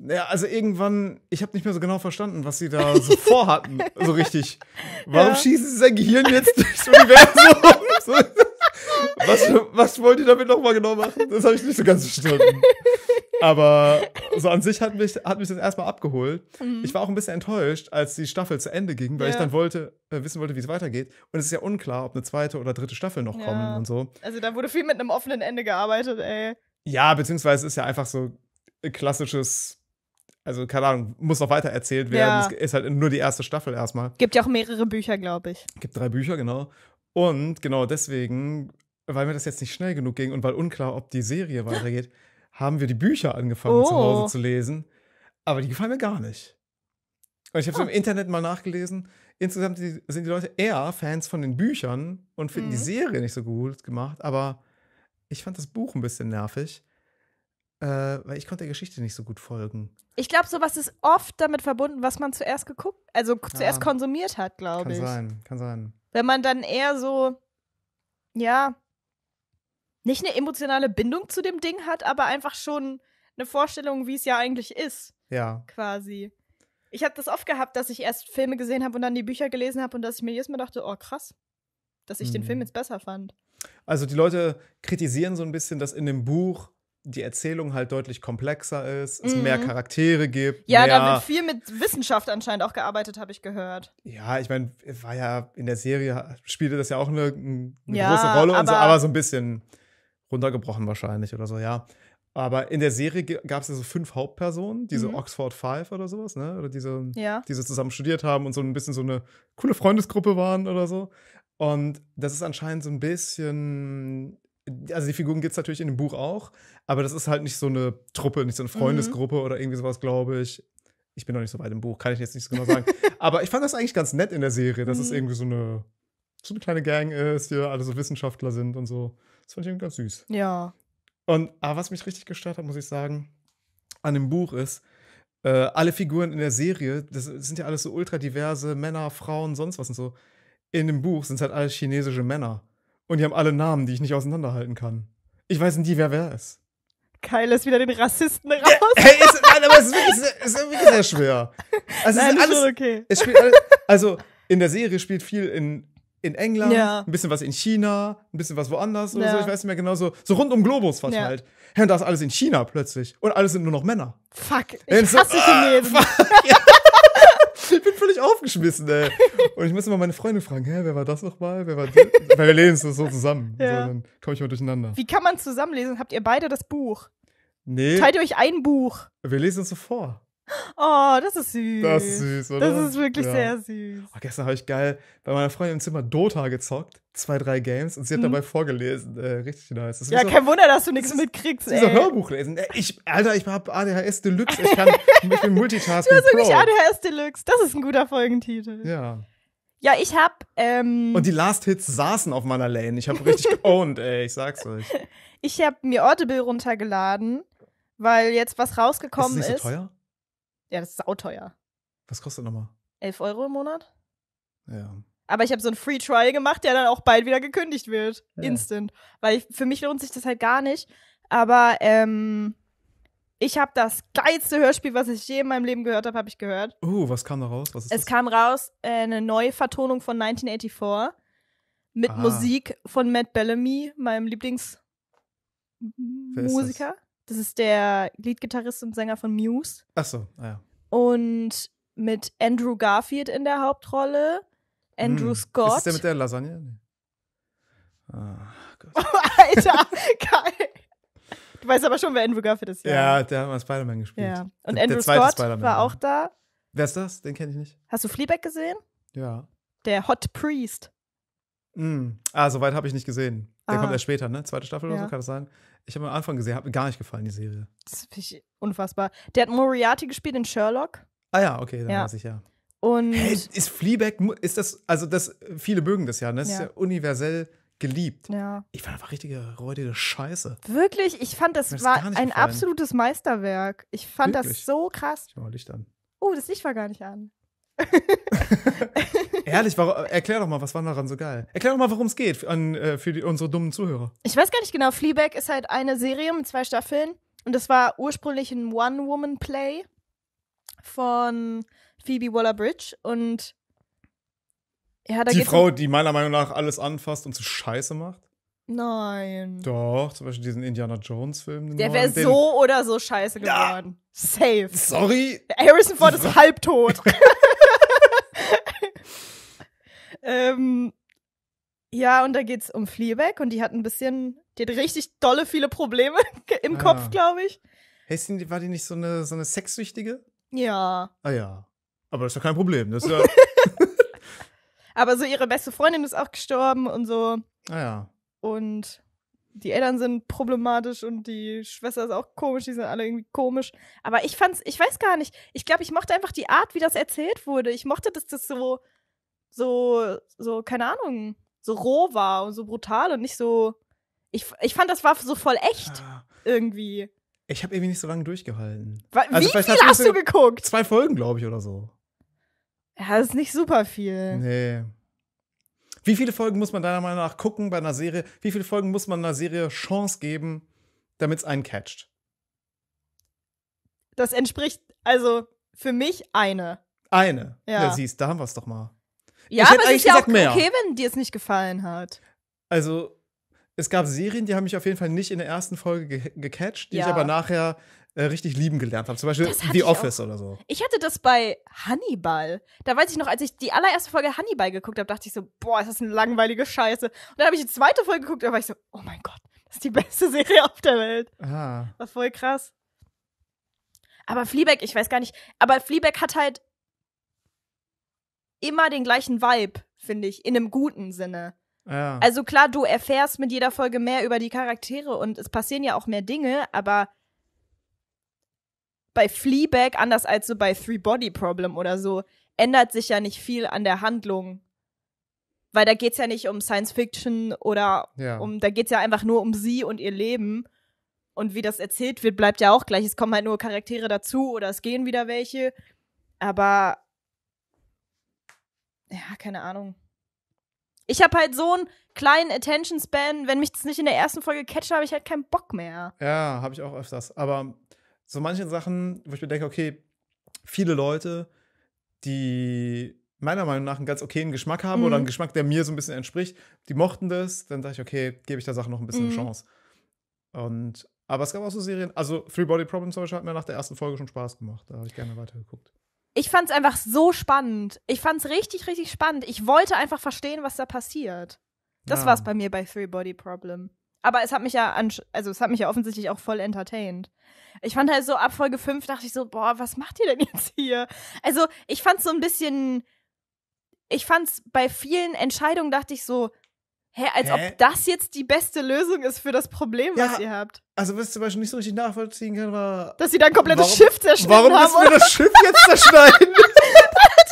Ja, also irgendwann, ich habe nicht mehr so genau verstanden, was sie da so vorhatten, so richtig. Warum ja. schießen sie sein Gehirn jetzt durchs Universum? was, was wollt ihr damit nochmal genau machen? Das habe ich nicht so ganz verstanden. Aber so an sich hat mich, hat mich das erstmal abgeholt. Mhm. Ich war auch ein bisschen enttäuscht, als die Staffel zu Ende ging, weil ja. ich dann wollte, äh, wissen wollte, wie es weitergeht. Und es ist ja unklar, ob eine zweite oder dritte Staffel noch ja. kommen und so. Also da wurde viel mit einem offenen Ende gearbeitet, ey. Ja, beziehungsweise ist ja einfach so klassisches also keine Ahnung, muss noch weiter erzählt werden. Ja. Es ist halt nur die erste Staffel erstmal. Gibt ja auch mehrere Bücher, glaube ich. Gibt drei Bücher, genau. Und genau deswegen, weil mir das jetzt nicht schnell genug ging und weil unklar, ob die Serie weitergeht, haben wir die Bücher angefangen oh. zu Hause oh. zu lesen. Aber die gefallen mir gar nicht. Und ich habe es oh. im ah. Internet mal nachgelesen. Insgesamt sind die Leute eher Fans von den Büchern und finden mhm. die Serie nicht so gut gemacht. Aber ich fand das Buch ein bisschen nervig, äh, weil ich konnte der Geschichte nicht so gut folgen. Ich glaube, sowas ist oft damit verbunden, was man zuerst geguckt, also zuerst ja. konsumiert hat, glaube ich. Kann sein, kann sein. Wenn man dann eher so, ja, nicht eine emotionale Bindung zu dem Ding hat, aber einfach schon eine Vorstellung, wie es ja eigentlich ist. Ja. Quasi. Ich habe das oft gehabt, dass ich erst Filme gesehen habe und dann die Bücher gelesen habe und dass ich mir jedes Mal dachte, oh krass, dass ich mhm. den Film jetzt besser fand. Also die Leute kritisieren so ein bisschen, dass in dem Buch die Erzählung halt deutlich komplexer ist, es mhm. mehr Charaktere gibt. Ja, mehr da wird viel mit Wissenschaft anscheinend auch gearbeitet, habe ich gehört. Ja, ich meine, war ja in der Serie, spielte das ja auch eine, eine ja, große Rolle aber, und so, aber so ein bisschen runtergebrochen wahrscheinlich oder so, ja. Aber in der Serie gab es ja so fünf Hauptpersonen, diese mhm. Oxford Five oder sowas, ne? Oder diese, ja. die zusammen studiert haben und so ein bisschen so eine coole Freundesgruppe waren oder so. Und das ist anscheinend so ein bisschen. Also die Figuren gibt es natürlich in dem Buch auch, aber das ist halt nicht so eine Truppe, nicht so eine mhm. Freundesgruppe mhm. oder irgendwie sowas, glaube ich. Ich bin noch nicht so weit im Buch, kann ich jetzt nicht so genau sagen. aber ich fand das eigentlich ganz nett in der Serie, dass mhm. es irgendwie so eine, so eine kleine Gang ist, hier alle so Wissenschaftler sind und so. Das fand ich irgendwie ganz süß. Ja. Und aber was mich richtig gestört hat, muss ich sagen, an dem Buch ist, äh, alle Figuren in der Serie, das sind ja alles so ultra diverse Männer, Frauen, sonst was und so. In dem Buch sind es halt alle chinesische Männer. Und die haben alle Namen, die ich nicht auseinanderhalten kann. Ich weiß nicht, wer wer ist. Keil ist wieder den Rassisten äh, raus. Ja, hey, ist, nein, aber es ist wirklich, sehr, ist wirklich sehr schwer. Also, nein, ist alles, okay. Es spielt alles, also, in der Serie spielt viel in in England, ja. ein bisschen was in China, ein bisschen was woanders oder ja. so, ich weiß nicht mehr genau, so, so rund um Globus verteilt. Ja. Hey, halt. und da ist alles in China plötzlich. Und alles sind nur noch Männer. Fuck, ich hasse so, Chinesen. Ah, ich bin völlig aufgeschmissen, ey. Und ich muss immer meine Freunde fragen, hä, wer war das nochmal? Wer war Weil wir lesen es so zusammen. Ja. So, dann komme ich mal durcheinander. Wie kann man zusammenlesen? Habt ihr beide das Buch? Nee. Teilt ihr euch ein Buch? Wir lesen es so vor. Oh, das ist süß. Das ist süß, oder? Das ist wirklich ja. sehr süß. Oh, gestern habe ich geil bei meiner Freundin im Zimmer Dota gezockt. Zwei, drei Games. Und sie hat mhm. dabei vorgelesen. Äh, richtig nice. Das ja, so, kein Wunder, dass du nichts mitkriegst, ey. So Hörbuch lesen. Äh, ich, Alter, ich habe ADHS Deluxe. Ich, kann, ich bin Multitasking Du hast wirklich ADHS Deluxe. Das ist ein guter Folgentitel. Ja. Ja, ich hab. Ähm und die Last Hits saßen auf meiner Lane. Ich habe richtig geowned, ey, ich sag's euch. Ich habe mir Audible runtergeladen, weil jetzt was rausgekommen ist. Nicht ist. So teuer? Ja, das ist sauteuer. Was kostet nochmal? 11 Euro im Monat? Ja. Aber ich habe so einen Free Trial gemacht, der dann auch bald wieder gekündigt wird. Ja. Instant. Weil ich, für mich lohnt sich das halt gar nicht. Aber ähm, ich habe das geilste Hörspiel, was ich je in meinem Leben gehört habe, habe ich gehört. Uh, was kam da raus? es das? kam raus äh, eine Vertonung von 1984 mit ah. Musik von Matt Bellamy, meinem Lieblingsmusiker. Das ist der Leadgitarrist und Sänger von Muse. Ach so, ah ja. Und mit Andrew Garfield in der Hauptrolle. Andrew hm. Scott. Ist das der mit der Lasagne? Nee. Oh, Gott. Alter, geil. Du weißt aber schon, wer Andrew Garfield ist. Ja, der hat mal Spider-Man gespielt. Ja. Und der, Andrew der Scott war auch da. Wer ist das? Den kenne ich nicht. Hast du Fleabag gesehen? Ja. Der Hot Priest. Mm. Ah, soweit habe ich nicht gesehen. Der ah. kommt erst später, ne? Zweite Staffel ja. oder so, kann das sein? Ich habe am Anfang gesehen, hat mir gar nicht gefallen, die Serie. Das finde ich unfassbar. Der hat Moriarty gespielt in Sherlock. Ah ja, okay, dann ja. weiß ich ja. Und hey, ist Fleabag, ist das, also das, viele mögen das ja, ne? Das ja. ist ja universell geliebt. Ja. Ich fand einfach richtige räudige Scheiße. Wirklich, ich fand, das, das war ein gefallen. absolutes Meisterwerk. Ich fand Wirklich? das so krass. Ich mach mal Licht an. Oh, das Licht war gar nicht an. Ehrlich, warum, äh, erklär doch mal, was war daran so geil? Erklär doch mal, worum es geht an, äh, für die, unsere dummen Zuhörer. Ich weiß gar nicht genau. Fleabag ist halt eine Serie mit zwei Staffeln. Und das war ursprünglich ein One-Woman-Play von Phoebe Waller-Bridge. Und ja, da Die Frau, um die meiner Meinung nach alles anfasst und zu Scheiße macht? Nein. Doch, zum Beispiel diesen Indiana Jones-Film. Der wäre so oder so scheiße geworden. Ja. Safe. Sorry. Harrison Ford ist halbtot. Ähm, ja, und da geht's um Fleabag und die hat ein bisschen, die hat richtig dolle viele Probleme im ah. Kopf, glaube ich. Hey, war die nicht so eine, so eine Sexsüchtige? Ja. Ah ja. Aber das ist ja kein Problem. Das ist ja Aber so ihre beste Freundin ist auch gestorben und so. Ah ja. Und die Eltern sind problematisch und die Schwester ist auch komisch, die sind alle irgendwie komisch. Aber ich fand's, ich weiß gar nicht. Ich glaube, ich mochte einfach die Art, wie das erzählt wurde. Ich mochte, dass das so so, so, keine Ahnung, so roh war und so brutal und nicht so. Ich, ich fand, das war so voll echt irgendwie. Ich habe irgendwie nicht so lange durchgehalten. Also wie also viel hast, hast du geguckt? Zwei Folgen, glaube ich, oder so. Ja, das ist nicht super viel. Nee. Wie viele Folgen muss man deiner Meinung nach gucken bei einer Serie? Wie viele Folgen muss man einer Serie Chance geben, damit es einen catcht? Das entspricht, also für mich eine. Eine? Ja. ja siehst, da haben wir es doch mal. Ja, ich aber es ist ja auch mehr. okay, wenn dir es nicht gefallen hat. Also, es gab Serien, die haben mich auf jeden Fall nicht in der ersten Folge ge gecatcht, die ja. ich aber nachher äh, richtig lieben gelernt habe. Zum Beispiel The Office auch. oder so. Ich hatte das bei Hannibal. Da weiß ich noch, als ich die allererste Folge Hannibal geguckt habe, dachte ich so, boah, ist das eine langweilige Scheiße. Und dann habe ich die zweite Folge geguckt, und da war ich so, oh mein Gott, das ist die beste Serie auf der Welt. Ah. War voll krass. Aber Fleabag, ich weiß gar nicht, aber Fleabag hat halt immer den gleichen Vibe, finde ich, in einem guten Sinne. Ja. Also klar, du erfährst mit jeder Folge mehr über die Charaktere und es passieren ja auch mehr Dinge, aber bei Fleabag, anders als so bei Three Body Problem oder so, ändert sich ja nicht viel an der Handlung. Weil da geht es ja nicht um Science Fiction oder ja. um, da geht's ja einfach nur um sie und ihr Leben. Und wie das erzählt wird, bleibt ja auch gleich. Es kommen halt nur Charaktere dazu oder es gehen wieder welche. Aber ja, keine Ahnung. Ich habe halt so einen kleinen Attention Span, wenn mich das nicht in der ersten Folge catcht, habe ich halt keinen Bock mehr. Ja, habe ich auch öfters. Aber so manche Sachen, wo ich mir denke, okay, viele Leute, die meiner Meinung nach einen ganz okayen Geschmack haben mhm. oder einen Geschmack, der mir so ein bisschen entspricht, die mochten das, dann sage ich, okay, gebe ich der Sache noch ein bisschen mhm. Chance. Und aber es gab auch so Serien, also Three Body Problem zum Beispiel hat mir nach der ersten Folge schon Spaß gemacht. Da habe ich gerne weitergeguckt ich fand es einfach so spannend. Ich fand es richtig, richtig spannend. Ich wollte einfach verstehen, was da passiert. Das ja. war's bei mir bei Three Body Problem. Aber es hat mich ja, an, also es hat mich ja offensichtlich auch voll entertained. Ich fand halt so ab Folge 5 dachte ich so, boah, was macht ihr denn jetzt hier? Also ich fand's so ein bisschen, ich fand's bei vielen Entscheidungen dachte ich so, Hä, als Hä? ob das jetzt die beste Lösung ist für das Problem, ja, was ihr habt. Also, was ich zum Beispiel nicht so richtig nachvollziehen kann, war. Dass sie dann komplettes warum, Schiff zerschneiden. Warum müssen wir das Schiff jetzt zerschneiden? das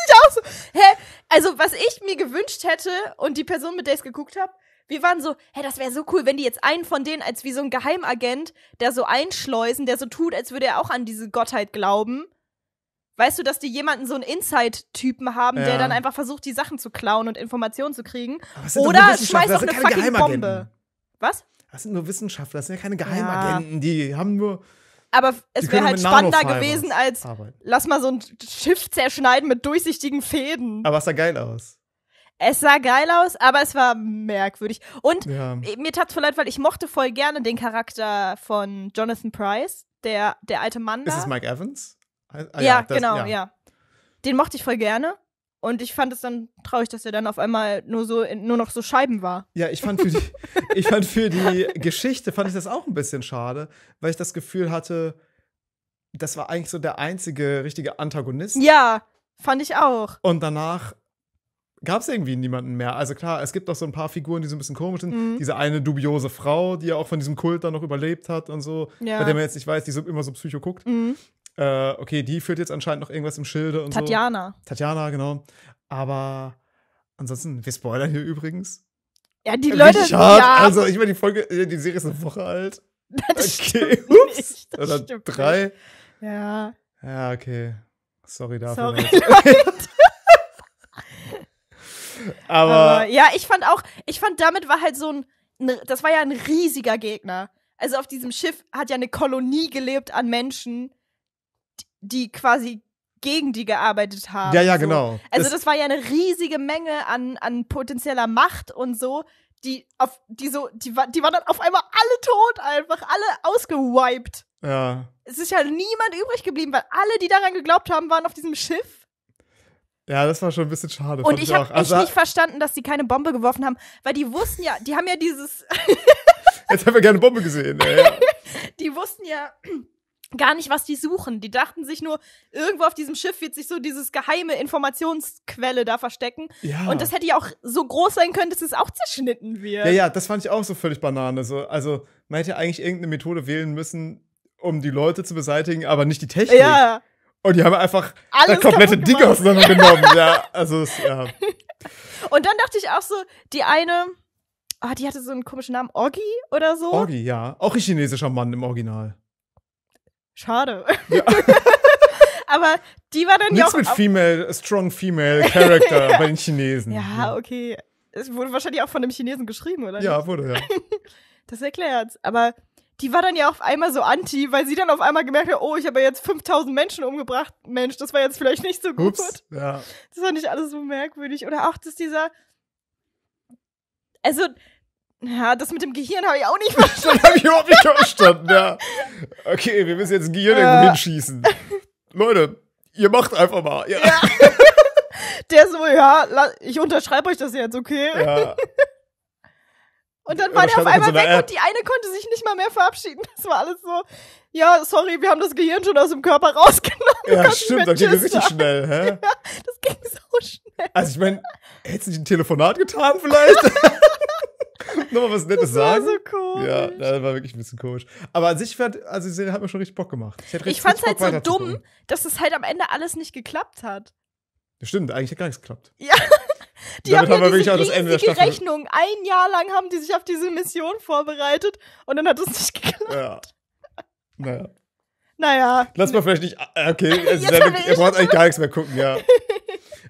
ich auch so. Hä? Also, was ich mir gewünscht hätte und die Person, mit der ich geguckt habe, wir waren so, hä, das wäre so cool, wenn die jetzt einen von denen als wie so ein Geheimagent, der so einschleusen, der so tut, als würde er auch an diese Gottheit glauben weißt du, dass die jemanden so einen Inside-Typen haben, ja. der dann einfach versucht, die Sachen zu klauen und Informationen zu kriegen. Oder schmeißt auch eine fucking Bombe. Was? Das sind nur Wissenschaftler, das sind ja keine Geheimagenten, ja. die haben nur. Aber es wäre halt spannender gewesen als, arbeiten. lass mal so ein Schiff zerschneiden mit durchsichtigen Fäden. Aber es sah geil aus. Es sah geil aus, aber es war merkwürdig. Und ja. mir tat's voll leid, weil ich mochte voll gerne den Charakter von Jonathan Price, der, der alte Mann. Da. Ist es Mike Evans? Ah, ah, ja, ja das, genau, ja. ja. Den mochte ich voll gerne. Und ich fand es dann traurig, dass er dann auf einmal nur so nur noch so Scheiben war. Ja, ich fand für die, ich fand für die Geschichte fand ich das auch ein bisschen schade, weil ich das Gefühl hatte, das war eigentlich so der einzige richtige Antagonist. Ja, fand ich auch. Und danach gab es irgendwie niemanden mehr. Also klar, es gibt noch so ein paar Figuren, die so ein bisschen komisch sind. Mhm. Diese eine dubiose Frau, die ja auch von diesem Kult dann noch überlebt hat und so, ja. bei der man jetzt nicht weiß, die so immer so psycho guckt. Mhm äh, okay, die führt jetzt anscheinend noch irgendwas im Schilde und Tatjana. so. Tatjana. Tatjana, genau. Aber ansonsten, wir spoilern hier übrigens. Ja, die äh, Leute. Richtig Ja. Also, ich meine, die Folge, äh, die Serie ist eine Woche alt. Das okay, ups. Nicht, das Oder drei. Nicht. Ja. Ja, okay. Sorry dafür. Sorry, Aber, Aber, ja, ich fand auch, ich fand damit war halt so ein, das war ja ein riesiger Gegner. Also auf diesem Schiff hat ja eine Kolonie gelebt an Menschen, die quasi gegen die gearbeitet haben. Ja, ja, so. genau. Also das, das war ja eine riesige Menge an, an potenzieller Macht und so, die auf die so, die, die waren dann auf einmal alle tot, einfach alle ausgewiped. Ja. Es ist ja niemand übrig geblieben, weil alle, die daran geglaubt haben, waren auf diesem Schiff. Ja, das war schon ein bisschen schade. Und ich, ich habe also echt nicht verstanden, dass die keine Bombe geworfen haben, weil die wussten ja, die haben ja dieses. Jetzt haben wir gerne Bombe gesehen. Ey. die wussten ja, gar nicht, was die suchen. Die dachten sich nur, irgendwo auf diesem Schiff wird sich so dieses geheime Informationsquelle da verstecken. Ja. Und das hätte ja auch so groß sein können, dass es auch zerschnitten wird. Ja, ja, das fand ich auch so völlig Banane. So, also man hätte eigentlich irgendeine Methode wählen müssen, um die Leute zu beseitigen, aber nicht die Technik. Ja. Und die haben einfach Alles das komplette Ding auseinandergenommen. ja, also ja. Und dann dachte ich auch so, die eine, oh, die hatte so einen komischen Namen, Oggi oder so. Oggi, ja. Auch ein chinesischer Mann im Original schade. Ja. aber die war dann ja auch. Nichts mit Female, Strong Female Character bei den Chinesen. Ja, ne? okay. Es wurde wahrscheinlich auch von einem Chinesen geschrieben, oder? Ja, wurde, ja. das erklärt's. Aber die war dann ja auf einmal so anti, weil sie dann auf einmal gemerkt hat, oh, ich habe jetzt 5000 Menschen umgebracht. Mensch, das war jetzt vielleicht nicht so gut. Ups, ja. Das war nicht alles so merkwürdig. Oder auch, dass dieser. Also, ja, das mit dem Gehirn habe ich auch nicht verstanden. das habe ich überhaupt nicht verstanden, ja. Okay, wir müssen jetzt ein Gehirn äh. irgendwo hinschießen. Leute, ihr macht einfach mal. Ja. ja. Der so, ja, ich unterschreibe euch das jetzt, okay? Ja. Und dann war der auf einmal so weg äh. und die eine konnte sich nicht mal mehr verabschieden. Das war alles so, ja, sorry, wir haben das Gehirn schon aus dem Körper rausgenommen. Ja, stimmt, das ging richtig schnell, hä? Ja, das ging so schnell. Also ich meine, hättest du nicht ein Telefonat getan vielleicht? mal was Nettes das sagen. War so komisch. Ja, das war wirklich ein bisschen komisch. Aber an sich fand, also die Serie hat mir schon richtig Bock gemacht. Ich, ich fand es halt Bock, so dumm, dass es halt am Ende alles nicht geklappt hat. Stimmt, eigentlich hat gar nichts geklappt. Ja. Die Damit haben, ja wir wirklich auch das Ende der Staffel. Rechnung. Ein Jahr lang haben die sich auf diese Mission vorbereitet und dann hat es nicht geklappt. Ja. Naja. Naja. Lass mal vielleicht nicht. Äh, okay, also er braucht eh eigentlich gar nichts mehr gucken, ja.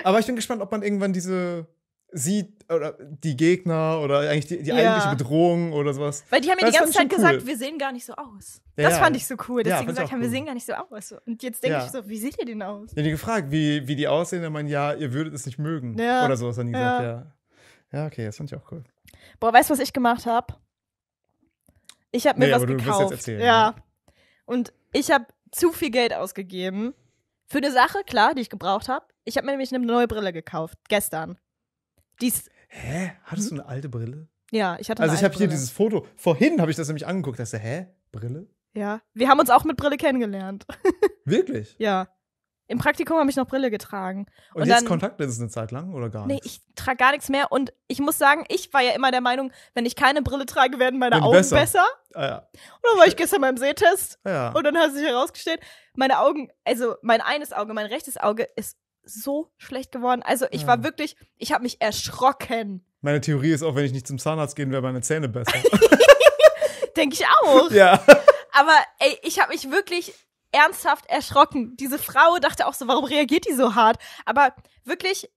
Aber ich bin gespannt, ob man irgendwann diese sie oder die Gegner oder eigentlich die, die ja. eigentliche Bedrohung oder sowas. Weil die haben mir die ganze Zeit cool. gesagt, wir sehen gar nicht so aus. das fand ich so cool, dass ja, sie gesagt haben, cool. wir sehen gar nicht so aus. Und jetzt denke ich so, wie seht ihr denn aus? Ja, die gefragt, wie, wie die aussehen, dann meinen, ja, ihr würdet es nicht mögen. Oder sowas haben die gesagt, ja. Ja, okay, das fand ich auch cool. Boah, weißt du, was ich gemacht habe? Ich habe mir nee, was gekauft. Erzählen, ja. Und ich habe zu viel Geld ausgegeben. Für eine Sache, klar, die ich gebraucht habe. Ich habe mir nämlich eine neue Brille gekauft, gestern. Dies hä? Hattest du eine alte Brille? Ja, ich hatte eine Also ich habe hier dieses Foto. Vorhin habe ich das nämlich angeguckt. Da ist hä? Brille? Ja. Wir haben uns auch mit Brille kennengelernt. Wirklich? Ja. Im Praktikum habe ich noch Brille getragen. Und, und jetzt dann, Kontaktlinsen eine Zeit lang oder gar nichts? Nee, ich trage gar nichts mehr. Und ich muss sagen, ich war ja immer der Meinung, wenn ich keine Brille trage, werden meine Bin Augen besser. besser. Ah, ja. Und dann war ich gestern beim Sehtest. Ah, ja. Und dann hat sich herausgestellt, meine Augen, also mein eines Auge, mein rechtes Auge ist so schlecht geworden. Also ich ja. war wirklich, ich habe mich erschrocken. Meine Theorie ist auch, wenn ich nicht zum Zahnarzt gehen wäre meine Zähne besser. Denke ich auch. Ja. Aber ey, ich habe mich wirklich ernsthaft erschrocken. Diese Frau dachte auch so, warum reagiert die so hart? Aber wirklich,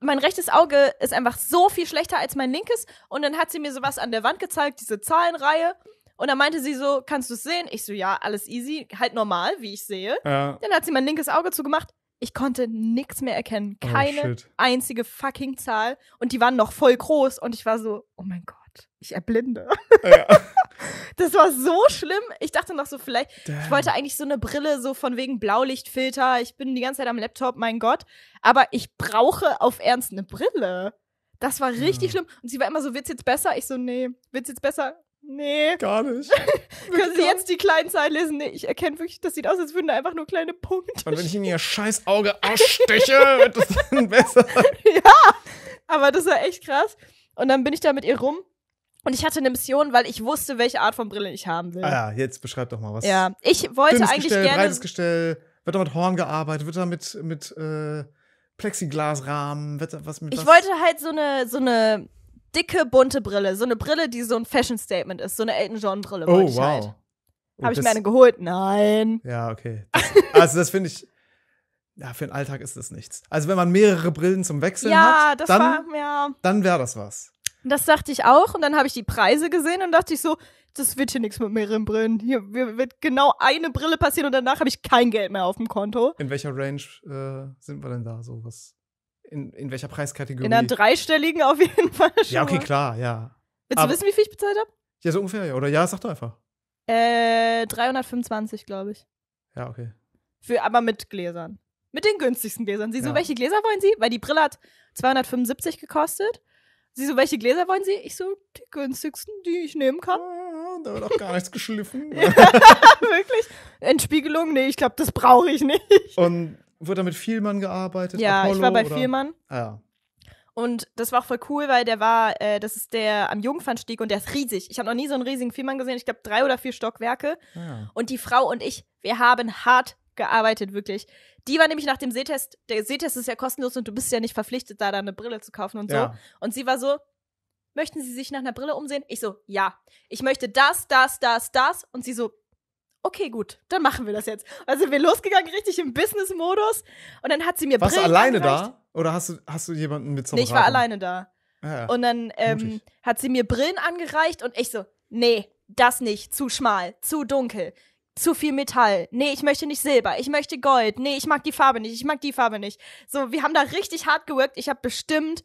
mein rechtes Auge ist einfach so viel schlechter als mein linkes. Und dann hat sie mir sowas an der Wand gezeigt, diese Zahlenreihe. Und dann meinte sie so, kannst du es sehen? Ich so, ja, alles easy, halt normal, wie ich sehe. Ja. Dann hat sie mein linkes Auge zugemacht. Ich konnte nichts mehr erkennen. Oh, Keine oh, einzige fucking Zahl. Und die waren noch voll groß. Und ich war so, oh mein Gott, ich erblinde. Ja. Das war so schlimm. Ich dachte noch so, vielleicht, Damn. ich wollte eigentlich so eine Brille, so von wegen Blaulichtfilter. Ich bin die ganze Zeit am Laptop, mein Gott. Aber ich brauche auf Ernst eine Brille. Das war richtig ja. schlimm. Und sie war immer so, wird's jetzt besser? Ich so, nee, wird's jetzt besser? Nee. Gar nicht. Können Sie jetzt die kleinen Zahlen lesen? Nee, ich erkenne wirklich, das sieht aus, als würden da einfach nur kleine Punkte. Und wenn ich in ihr scheiß Auge aussteche, wird das dann besser. Ja, aber das war echt krass. Und dann bin ich da mit ihr rum. Und ich hatte eine Mission, weil ich wusste, welche Art von Brille ich haben will. Ah ja, jetzt beschreib doch mal was. Ja, ich wollte Dünnes eigentlich Gestell, gerne. Breites Gestell, wird da mit Horn gearbeitet, wird da mit, mit äh, Plexiglasrahmen, wird da was mit. Ich was? wollte halt so eine, so eine dicke, bunte Brille. So eine Brille, die so ein Fashion-Statement ist. So eine Elton John-Brille. Oh, wow. Halt. Oh, habe ich mir eine geholt? Nein. Ja, okay. also, das finde ich. Ja, für den Alltag ist das nichts. Also, wenn man mehrere Brillen zum Wechseln ja, hat, das dann, ja. dann wäre das was. Das dachte ich auch. Und dann habe ich die Preise gesehen und dachte ich so, das wird hier nichts mit mehreren Brillen. Hier wird genau eine Brille passieren und danach habe ich kein Geld mehr auf dem Konto. In welcher Range äh, sind wir denn da? So was? in, in welcher Preiskategorie? In einer dreistelligen auf jeden Fall schon. Ja, okay, klar, ja. Willst du wissen, wie viel ich bezahlt habe? Ja, so ungefähr, ja. Oder ja, sag doch einfach. Äh, 325, glaube ich. Ja, okay. Für, aber mit Gläsern. Mit den günstigsten Gläsern. Sie ja. so, welche Gläser wollen Sie? Weil die Brille hat 275 gekostet. Sie so, welche Gläser wollen Sie? Ich so, die günstigsten, die ich nehmen kann. da wird auch gar nichts geschliffen. wirklich? Entspiegelung? Nee, ich glaube, das brauche ich nicht. Und Wurde da mit Vielmann gearbeitet? Ja, Apollo, ich war bei oder? Vielmann. Ah, ja. Und das war auch voll cool, weil der war, äh, das ist der am Jungfernstieg und der ist riesig. Ich habe noch nie so einen riesigen Vielmann gesehen. Ich glaube, drei oder vier Stockwerke. Ah, ja. Und die Frau und ich, wir haben hart gearbeitet, wirklich. Die war nämlich nach dem Sehtest, der Sehtest ist ja kostenlos und du bist ja nicht verpflichtet, da dann eine Brille zu kaufen und so. Und sie war so, möchten Sie sich nach einer Brille umsehen? Ich so, ja. Ich möchte das, das, das, das. Und sie so, okay, gut, dann machen wir das jetzt. Also wir losgegangen, richtig im Business-Modus. Und dann hat sie mir Warst du alleine angereicht. da? Oder hast du, hast du jemanden mit zum Nee, ich war alleine da. Ah, ja, und dann ähm, hat sie mir Brillen angereicht und ich so, nee, das nicht, zu schmal, zu dunkel, zu viel Metall. Nee, ich möchte nicht Silber, ich möchte Gold. Nee, ich mag die Farbe nicht, ich mag die Farbe nicht. So, wir haben da richtig hart geworkt. Ich habe bestimmt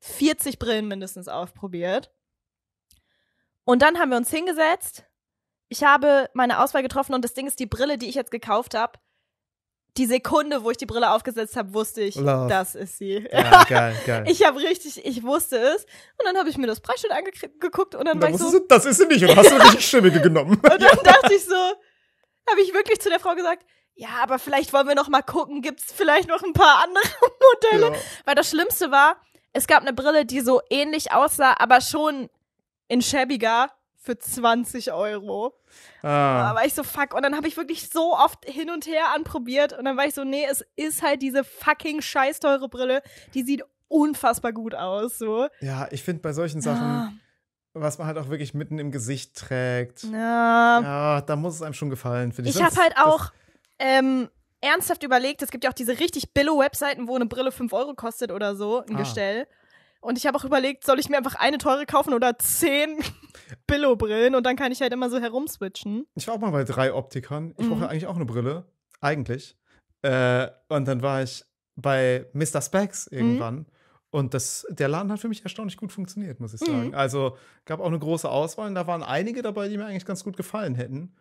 40 Brillen mindestens aufprobiert. Und dann haben wir uns hingesetzt ich habe meine Auswahl getroffen und das Ding ist, die Brille, die ich jetzt gekauft habe, die Sekunde, wo ich die Brille aufgesetzt habe, wusste ich, Love. das ist sie. Ja, geil, geil. Ich habe richtig, ich wusste es. Und dann habe ich mir das Preisschild angeguckt und dann, und dann ich so. Du, das ist sie nicht oder hast du richtig Stimmige genommen. Und dann ja. dachte ich so, habe ich wirklich zu der Frau gesagt, ja, aber vielleicht wollen wir noch mal gucken, gibt's vielleicht noch ein paar andere Modelle. Ja. Weil das Schlimmste war, es gab eine Brille, die so ähnlich aussah, aber schon in schäbiger für 20 Euro. Ah. war ich so, fuck. Und dann habe ich wirklich so oft hin und her anprobiert. Und dann war ich so, nee, es ist halt diese fucking scheiß teure Brille. Die sieht unfassbar gut aus. So. Ja, ich finde bei solchen Sachen. Ja. Ah. Was man halt auch wirklich mitten im Gesicht trägt. Ja. ja da muss es einem schon gefallen, finde ich. Ich habe halt auch ähm, ernsthaft überlegt, es gibt ja auch diese richtig Billo-Webseiten, wo eine Brille 5 Euro kostet oder so, ein ah. Gestell. Und ich habe auch überlegt, soll ich mir einfach eine teure kaufen oder zehn Billo-Brillen und dann kann ich halt immer so herumswitchen. Ich war auch mal bei drei Optikern. Ich mhm. brauche eigentlich auch eine Brille. Eigentlich. Äh, und dann war ich bei Mr. Specs mhm. irgendwann. Mhm. Und das, der Laden hat für mich erstaunlich gut funktioniert, muss ich mhm. sagen. Mhm. Also gab auch eine große Auswahl und da waren einige dabei, die mir eigentlich ganz gut gefallen hätten.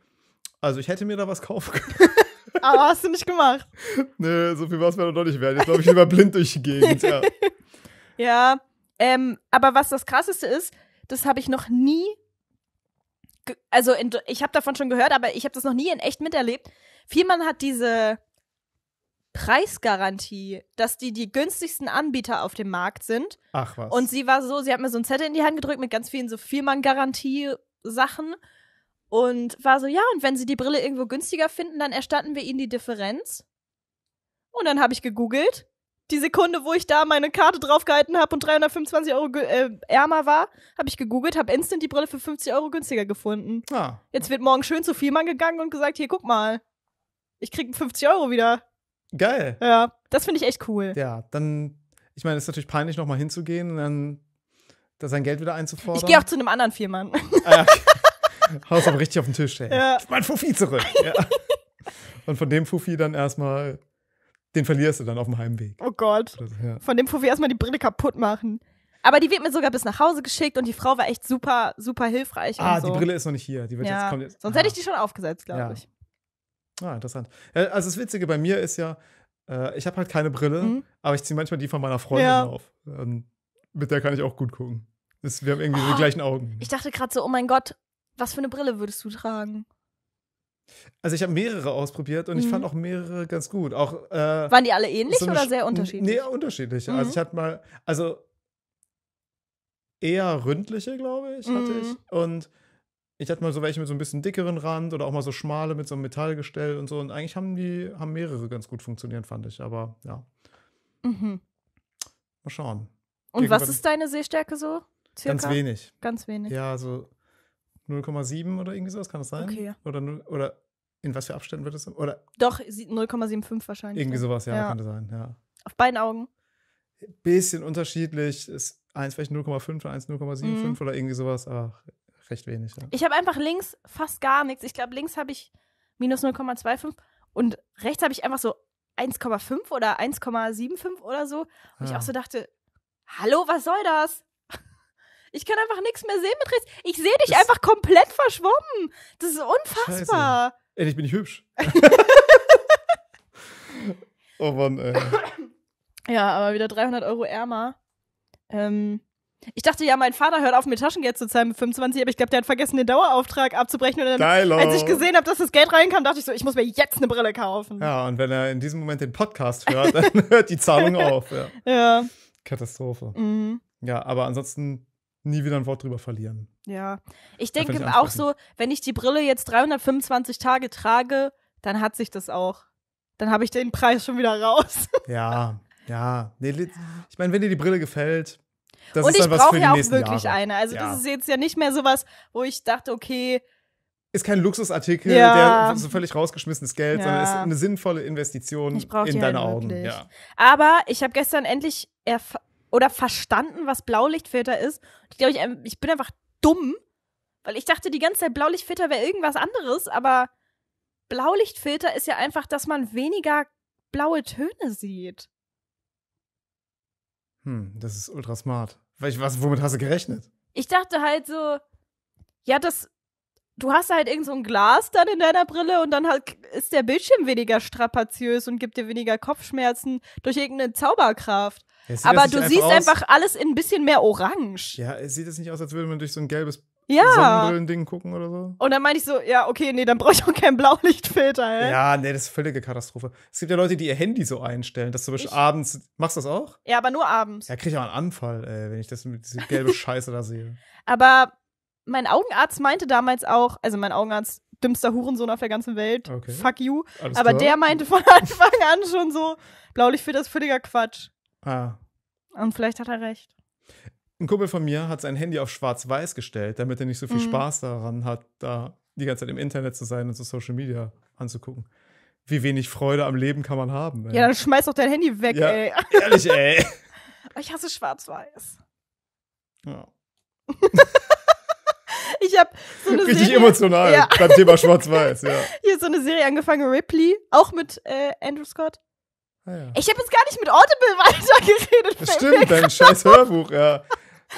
Also ich hätte mir da was kaufen können. Aber ah, hast du nicht gemacht. Nö, so viel war es mir noch nicht wert. Jetzt glaube ich lieber blind durch die Gegend. Ja. ja, ähm, aber was das Krasseste ist, das habe ich noch nie, also in, ich habe davon schon gehört, aber ich habe das noch nie in echt miterlebt. Vielmann hat diese Preisgarantie, dass die die günstigsten Anbieter auf dem Markt sind. Ach was. Und sie war so, sie hat mir so ein Zettel in die Hand gedrückt mit ganz vielen so Vielmann-Garantie-Sachen und war so, ja, und wenn sie die Brille irgendwo günstiger finden, dann erstatten wir ihnen die Differenz. Und dann habe ich gegoogelt die Sekunde, wo ich da meine Karte draufgehalten habe und 325 Euro äh, ärmer war, habe ich gegoogelt, habe instant die Brille für 50 Euro günstiger gefunden. Ah. Jetzt wird morgen schön zu Vielmann gegangen und gesagt, hier, guck mal, ich kriege 50 Euro wieder. Geil. Ja, das finde ich echt cool. Ja, dann, ich meine, es ist natürlich peinlich, nochmal hinzugehen und dann da sein Geld wieder einzufordern. Ich gehe auch zu einem anderen Vielmann. Ah, ja, Haus aber richtig auf den Tisch, ey. Ja. Mein Fuffi zurück. Ja. Und von dem Fuffi dann erstmal den verlierst du dann auf dem Heimweg. Oh Gott. So, ja. Von dem wo wir erstmal die Brille kaputt machen. Aber die wird mir sogar bis nach Hause geschickt und die Frau war echt super, super hilfreich. Ah, so. die Brille ist noch nicht hier. Die wird ja. jetzt, kommt jetzt. Sonst ah. hätte ich ah. die schon aufgesetzt, glaube ja. ich. Ah, interessant. Äh, also das Witzige bei mir ist ja, äh, ich habe halt keine Brille, mhm. aber ich ziehe manchmal die von meiner Freundin ja. auf. Ähm, mit der kann ich auch gut gucken. wir haben irgendwie oh, die gleichen Augen. Ich dachte gerade so, oh mein Gott, was für eine Brille würdest du tragen? Also ich habe mehrere ausprobiert und mhm. ich fand auch mehrere ganz gut. Auch, äh, Waren die alle ähnlich so oder sehr unterschiedlich? Nee, unterschiedlich. Also mhm. Also ich hatte mal, also eher ründliche, glaube ich, hatte mhm. ich. Und ich hatte mal so welche mit so ein bisschen dickeren Rand oder auch mal so schmale mit so einem Metallgestell und so. Und eigentlich haben die, haben mehrere ganz gut funktioniert, fand ich. Aber ja. Mhm. Mal schauen. Und Gegenwart was ist deine Sehstärke so? Circa? Ganz wenig. Ganz wenig. Ja, so 0,7 oder irgendwie sowas, kann das sein? Okay. Oder, oder in was für Abständen wird es? Oder? Doch, 0,75 wahrscheinlich. Irgendwie ne? sowas, ja, ja. könnte sein, ja. Auf beiden Augen? Bisschen unterschiedlich. Ist eins vielleicht 0,5 eins 1,75 mhm. oder irgendwie sowas, aber recht wenig. Ja. Ich habe einfach links fast gar nichts. Ich glaube, links habe ich minus 0,25 und rechts habe ich einfach so 1,5 oder 1,75 oder so. Und ja. ich ah. auch so dachte, hallo, was soll das? Ich kann einfach nichts mehr sehen mit rechts. Ich sehe dich das einfach komplett verschwommen. Das ist unfassbar. Scheiße. Endlich bin ich hübsch. oh Mann, ey. Ja, aber wieder 300 Euro ärmer. Ähm, ich dachte ja, mein Vater hört auf, mir Taschengeld zu zahlen mit 25, aber ich glaube, der hat vergessen, den Dauerauftrag abzubrechen. Und dann, Geilo. als ich gesehen habe, dass das Geld reinkam, dachte ich so, ich muss mir jetzt eine Brille kaufen. Ja, und wenn er in diesem Moment den Podcast hört, dann hört die Zahlung auf. Ja. ja. Katastrophe. Mhm. Ja, aber ansonsten nie wieder ein Wort drüber verlieren. Ja, ich denke ich auch so, wenn ich die Brille jetzt 325 Tage trage, dann hat sich das auch. Dann habe ich den Preis schon wieder raus. ja, ja. Nee, Ich meine, wenn dir die Brille gefällt, das Und ist dann was für die ja nächsten Jahre. Und ich brauche ja auch wirklich Jahre. eine. Also ja. das ist jetzt ja nicht mehr so was, wo ich dachte, okay ist kein Luxusartikel, ja. der so völlig rausgeschmissenes Geld, ja. sondern ist eine sinnvolle Investition in halt deine wirklich. Augen. Ja. Aber ich habe gestern endlich oder verstanden, was Blaulichtfilter ist. Ich glaube, ich, ähm, ich bin einfach dumm, weil ich dachte die ganze Zeit, Blaulichtfilter wäre irgendwas anderes, aber Blaulichtfilter ist ja einfach, dass man weniger blaue Töne sieht. Hm, das ist ultra smart. Was, womit hast du gerechnet? Ich dachte halt so, ja, das, du hast halt irgend so ein Glas dann in deiner Brille und dann halt ist der Bildschirm weniger strapaziös und gibt dir weniger Kopfschmerzen durch irgendeine Zauberkraft. Ja, aber du einfach siehst aus, einfach alles in ein bisschen mehr orange. Ja, sieht es nicht aus, als würde man durch so ein gelbes ja. Sonnenbrillending gucken oder so? Und dann meine ich so, ja, okay, nee, dann brauche ich auch keinen Blaulichtfilter, ey. Ja, nee, das ist völlige Katastrophe. Es gibt ja Leute, die ihr Handy so einstellen, dass du ich, abends. Machst du das auch? Ja, aber nur abends. Ja, kriege ich auch einen Anfall, ey, wenn ich das mit diese gelben Scheiße da sehe. Aber mein Augenarzt meinte damals auch, also mein Augenarzt, dümmster Hurensohn auf der ganzen Welt, okay. fuck you. Alles aber klar. der meinte von Anfang an schon so, Blaulichtfilter ist völliger Quatsch. Ah. Und vielleicht hat er recht. Ein Kumpel von mir hat sein Handy auf schwarz-weiß gestellt, damit er nicht so viel mhm. Spaß daran hat, da die ganze Zeit im Internet zu sein und so Social Media anzugucken. Wie wenig Freude am Leben kann man haben. Ey. Ja, dann schmeiß doch dein Handy weg, ja, ey. Ehrlich, ey. Ich hasse schwarz-weiß. Ja. ich habe so eine Richtig Serie, emotional ja. beim Thema Schwarz-Weiß, ja. Hier ist so eine Serie angefangen, Ripley, auch mit äh, Andrew Scott. Ah, ja. Ich habe jetzt gar nicht mit Audible weitergeredet. Das stimmt, dein scheiß Hörbuch, ja.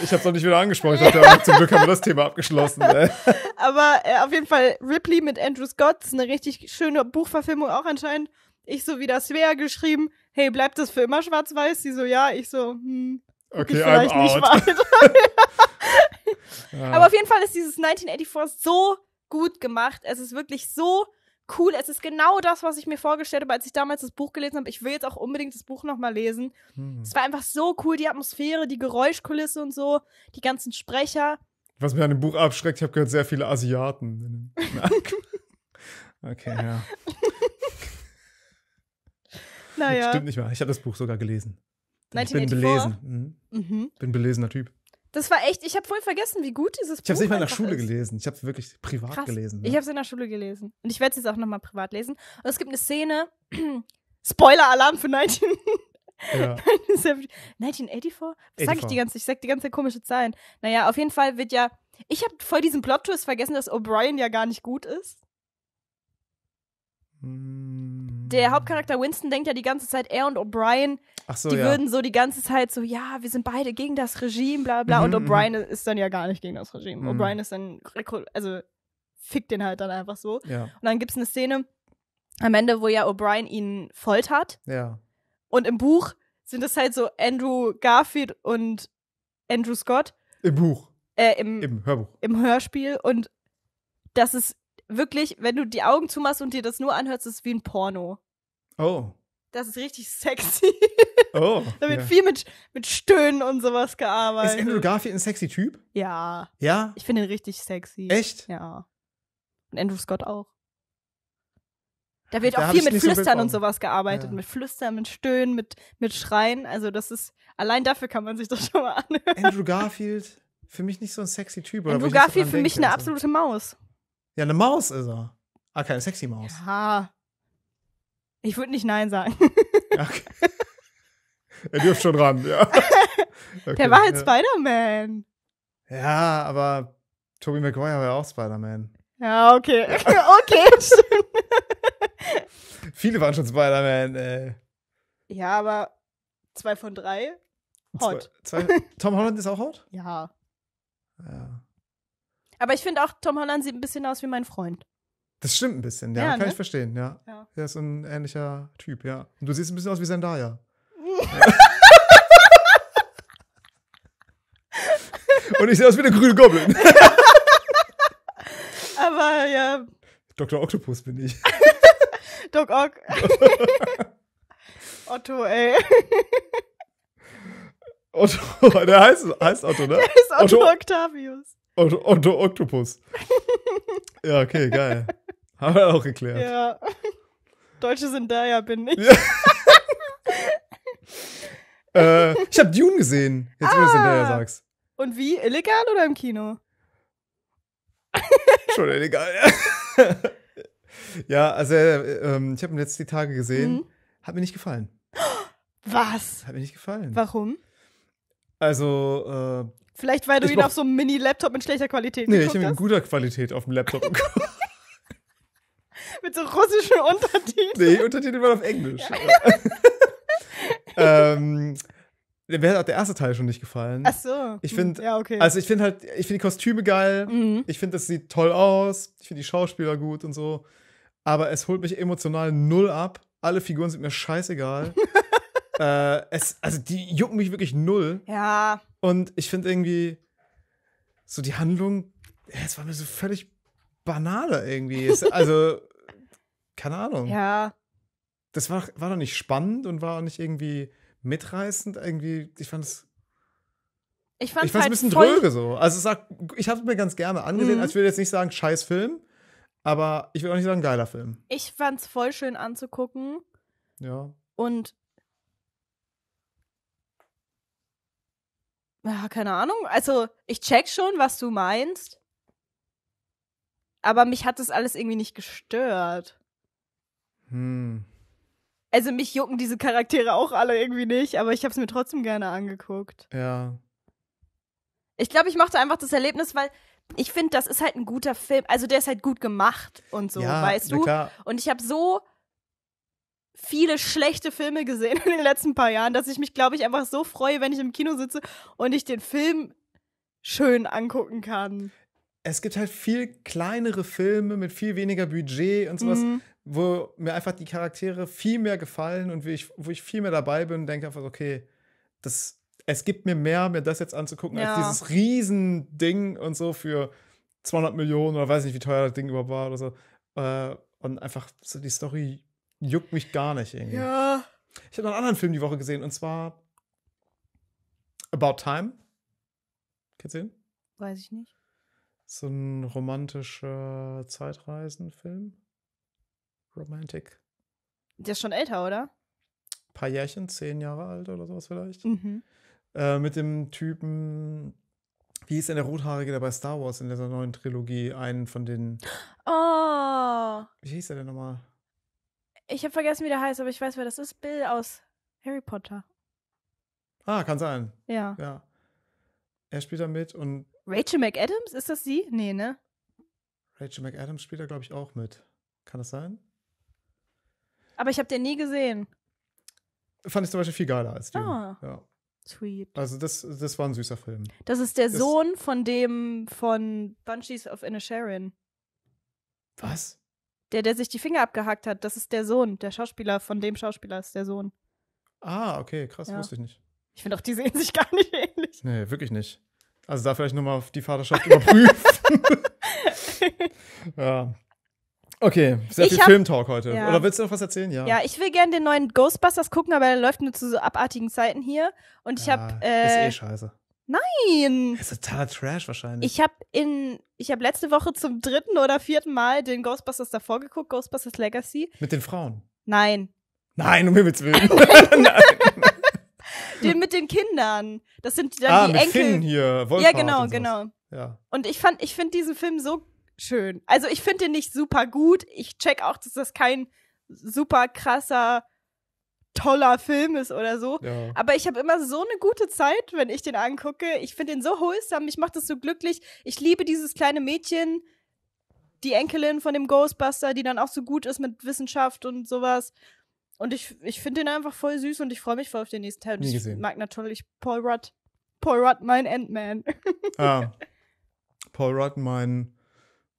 Ich habe noch nicht wieder angesprochen. Ich dachte, zum Glück haben wir das Thema abgeschlossen. Ey. Aber äh, auf jeden Fall Ripley mit Andrew Scott, ist eine richtig schöne Buchverfilmung auch anscheinend. Ich so wieder Svea geschrieben, hey, bleibt das für immer schwarz-weiß? Sie so, ja. Ich so, hm. Okay, ich vielleicht I'm nicht ja. Aber auf jeden Fall ist dieses 1984 so gut gemacht. Es ist wirklich so cool, es ist genau das, was ich mir vorgestellt habe, als ich damals das Buch gelesen habe. Ich will jetzt auch unbedingt das Buch nochmal lesen. Hm. Es war einfach so cool, die Atmosphäre, die Geräuschkulisse und so, die ganzen Sprecher. Was mir an dem Buch abschreckt, ich habe gehört, sehr viele Asiaten. okay, ja. naja. Stimmt nicht mal. Ich habe das Buch sogar gelesen. ich bin belesen. Mhm. Mhm. Bin belesener Typ. Das war echt, ich habe voll vergessen, wie gut dieses ich Buch ist. Ich habe es nicht mal in der Schule ist. gelesen. Ich habe es wirklich privat Krass. gelesen. Ne? Ich habe es in der Schule gelesen. Und ich werde es jetzt auch nochmal privat lesen. Und es gibt eine Szene, Spoiler-Alarm für 19... Ja. 1984? Was sage ich die ganze Ich sag die ganze komische Zahlen. Naja, auf jeden Fall wird ja. Ich habe voll diesen Plot-Twist vergessen, dass O'Brien ja gar nicht gut ist. Hm der Hauptcharakter Winston denkt ja die ganze Zeit, er und O'Brien, so, die ja. würden so die ganze Zeit so, ja, wir sind beide gegen das Regime, bla bla. Mhm, und mhm, mhm. O'Brien ist dann ja gar nicht gegen das Regime. Mhm. O'Brien ist dann, also fickt den halt dann einfach so. Ja. Und dann gibt es eine Szene am Ende, wo ja O'Brien ihn foltert. Ja. Und im Buch sind es halt so Andrew Garfield und Andrew Scott. Im Buch. Äh, im, Im Hörbuch. Im Hörspiel. Und das ist wirklich, wenn du die Augen zumachst und dir das nur anhörst, ist es wie ein Porno. Oh. Das ist richtig sexy. Oh. da wird ja. viel mit, mit Stöhnen und sowas gearbeitet. Ist Andrew Garfield ein sexy Typ? Ja. Ja? Ich finde ihn richtig sexy. Echt? Ja. Und Andrew Scott auch. Da wird da auch viel mit Flüstern so und sowas gearbeitet. Ja. Mit Flüstern, mit Stöhnen, mit, mit Schreien. Also, das ist, allein dafür kann man sich das schon mal anhören. Andrew Garfield, für mich nicht so ein sexy Typ. Oder Andrew Garfield, für mich eine also. absolute Maus. Ja, eine Maus ist er. Ah, keine sexy Maus. Ja. Ich würde nicht Nein sagen. okay. Er dürft schon ran, ja. Okay, Der war halt ja. Spider-Man. Ja, aber Tobey Maguire war ja auch Spider-Man. Ja, okay. okay, stimmt. Viele waren schon Spider-Man, ey. Äh. Ja, aber zwei von drei? Hot. Zwei, zwei, Tom Holland ist auch hot? Ja. Ja. Aber ich finde auch, Tom Holland sieht ein bisschen aus wie mein Freund. Das stimmt ein bisschen, ja, ja kann ne? ich verstehen, ja. ja. Er ist ein ähnlicher Typ, ja. Und du siehst ein bisschen aus wie Zendaya. Und ich sehe aus wie eine grüne Goblin. Aber ja. Dr. Octopus bin ich. Doc Ock. Otto, ey. Otto, der heißt, heißt Otto, ne? Der ist Otto, Otto Octavius. Otto, Otto Octopus. Ja, okay, geil. Haben wir auch geklärt. Ja. Deutsche sind da, ja, bin ich. Ja. äh, ich habe Dune gesehen, jetzt ah. wo du es ah. hinterher sagst. Und wie? Illegal oder im Kino? Schon illegal, ja. ja, also äh, ähm, ich habe ihn jetzt die Tage gesehen. Mhm. Hat mir nicht gefallen. Was? Hat mir nicht gefallen. Warum? Also. Äh, Vielleicht, weil du ihn auf so einem Mini-Laptop in schlechter Qualität Nee, ich habe ihn in guter Qualität auf dem Laptop geguckt. mit so russischen Untertiteln. Nee, Untertitel waren auf Englisch. ähm, mir hat der erste Teil schon nicht gefallen. Ach so. Ich finde, ja, okay. also ich finde halt, ich finde die Kostüme geil. Mhm. Ich finde, das sieht toll aus. Ich finde die Schauspieler gut und so. Aber es holt mich emotional null ab. Alle Figuren sind mir scheißegal. äh, es, also die jucken mich wirklich null. Ja. Und ich finde irgendwie so die Handlung, es war mir so völlig banaler irgendwie. Es, also, keine Ahnung. Ja. Das war, war doch nicht spannend und war auch nicht irgendwie mitreißend. Irgendwie, ich fand es. Ich fand es halt ein bisschen dröge so. Also, sag, ich habe es mir ganz gerne angesehen. Mhm. Also, ich will jetzt nicht sagen, scheiß Film, aber ich will auch nicht sagen, geiler Film. Ich fand es voll schön anzugucken. Ja. Und Ja, keine Ahnung. Also, ich check schon, was du meinst. Aber mich hat das alles irgendwie nicht gestört. Hm. Also, mich jucken diese Charaktere auch alle irgendwie nicht, aber ich hab's mir trotzdem gerne angeguckt. Ja. Ich glaube, ich mochte einfach das Erlebnis, weil ich finde, das ist halt ein guter Film. Also, der ist halt gut gemacht und so, ja, weißt du? Klar. Und ich habe so viele schlechte Filme gesehen in den letzten paar Jahren, dass ich mich, glaube ich, einfach so freue, wenn ich im Kino sitze und ich den Film schön angucken kann. Es gibt halt viel kleinere Filme mit viel weniger Budget und sowas, mhm. wo mir einfach die Charaktere viel mehr gefallen und wo ich, wo ich viel mehr dabei bin und denke einfach, okay, das, es gibt mir mehr, mir das jetzt anzugucken, ja. als dieses Riesending und so für 200 Millionen oder weiß nicht, wie teuer das Ding überhaupt war oder so. Äh, und einfach so die Story juckt mich gar nicht irgendwie. Ja. Ich habe noch einen anderen Film die Woche gesehen und zwar About Time. Kennst du den? Weiß ich nicht. So ein romantischer Zeitreisenfilm. Romantic. Der ist schon älter, oder? Ein paar Jährchen, zehn Jahre alt oder sowas vielleicht. Mhm. Äh, mit dem Typen, wie hieß denn der Rothaarige, der bei Star Wars in dieser neuen Trilogie einen von den. Oh! Wie hieß der denn nochmal? Ich habe vergessen, wie der heißt, aber ich weiß, wer das ist. Bill aus Harry Potter. Ah, kann sein. Ja. Ja. Er spielt da mit und. Rachel McAdams? Ist das sie? Nee, ne? Rachel McAdams spielt da, glaube ich, auch mit. Kann das sein? Aber ich habe den nie gesehen. Fand ich zum Beispiel viel geiler als den. Ah. Ja. Sweet. Also, das, das war ein süßer Film. Das ist der das Sohn von dem von Bunchies of Inner Sharon. Was? Der, der sich die Finger abgehackt hat, das ist der Sohn. Der Schauspieler von dem Schauspieler ist der Sohn. Ah, okay, krass, ja. wusste ich nicht. Ich finde auch, die sehen sich gar nicht ähnlich. Nee, wirklich nicht. Also da vielleicht nochmal die Vaterschaft überprüfen. ja. Okay, sehr ich viel hab, Filmtalk heute. Ja. Oder willst du noch was erzählen? Ja. Ja, ich will gerne den neuen Ghostbusters gucken, aber der läuft nur zu so abartigen Zeiten hier. Und ich ja, habe. Äh, ist eh äh, scheiße. Nein! Das ist totaler Trash wahrscheinlich. Ich habe in ich habe letzte Woche zum dritten oder vierten Mal den Ghostbusters davor geguckt, Ghostbusters Legacy. Mit den Frauen? Nein. Nein, um Himmels Willen. Nein. Den mit den Kindern. Das sind dann ah, die mit Enkel. Finn hier. Wolfhard ja, genau, und genau. Ja. Und ich fand, ich finde diesen Film so schön. Also ich finde den nicht super gut. Ich check auch, dass das kein super krasser toller Film ist oder so. Ja. Aber ich habe immer so eine gute Zeit, wenn ich den angucke. Ich finde den so holsam, ich mache das so glücklich. Ich liebe dieses kleine Mädchen, die Enkelin von dem Ghostbuster, die dann auch so gut ist mit Wissenschaft und sowas. Und ich, ich finde den einfach voll süß und ich freue mich voll auf den nächsten Teil. Und ich mag natürlich Paul Rudd. Paul Rudd, mein Endman. ah. Paul Rudd, mein.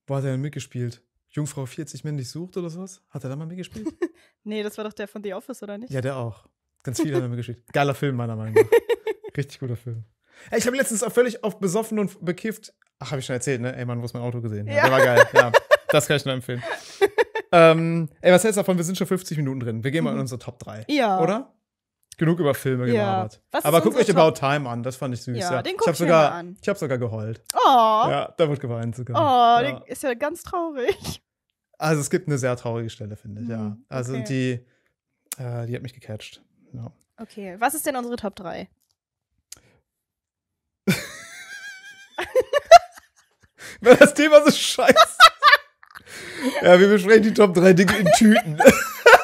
Wo hat er denn mitgespielt? Jungfrau 40 männlich sucht oder sowas? Hat er da mal mitgespielt? nee, das war doch der von The Office, oder nicht? Ja, der auch. Ganz viele haben mitgespielt. Geiler Film, meiner Meinung nach. Richtig guter Film. Ey, ich habe letztens auch völlig auf besoffen und bekifft. Ach, habe ich schon erzählt, ne? Ey, Mann, wo ist mein Auto gesehen? Ja. Der war geil. Ja, das kann ich nur empfehlen. ähm, ey, was hältst du davon? Wir sind schon 50 Minuten drin. Wir gehen mal mhm. in unsere Top 3. Ja. Oder? Genug über Filme ja. gelabert. Aber guckt euch Top About Time an, das fand ich süß. Ja, ja. den guck ich, hab ich sogar, an. Ich habe sogar geheult. Oh. Ja, da wird geweint sogar. Oh, ja. ist ja ganz traurig. Also es gibt eine sehr traurige Stelle, finde ich, ja. Hm, also okay. die, äh, die hat mich gecatcht. Ja. Okay, was ist denn unsere Top 3? Weil das Thema so scheiße. ja, wir besprechen die Top 3 Dinge in Tüten.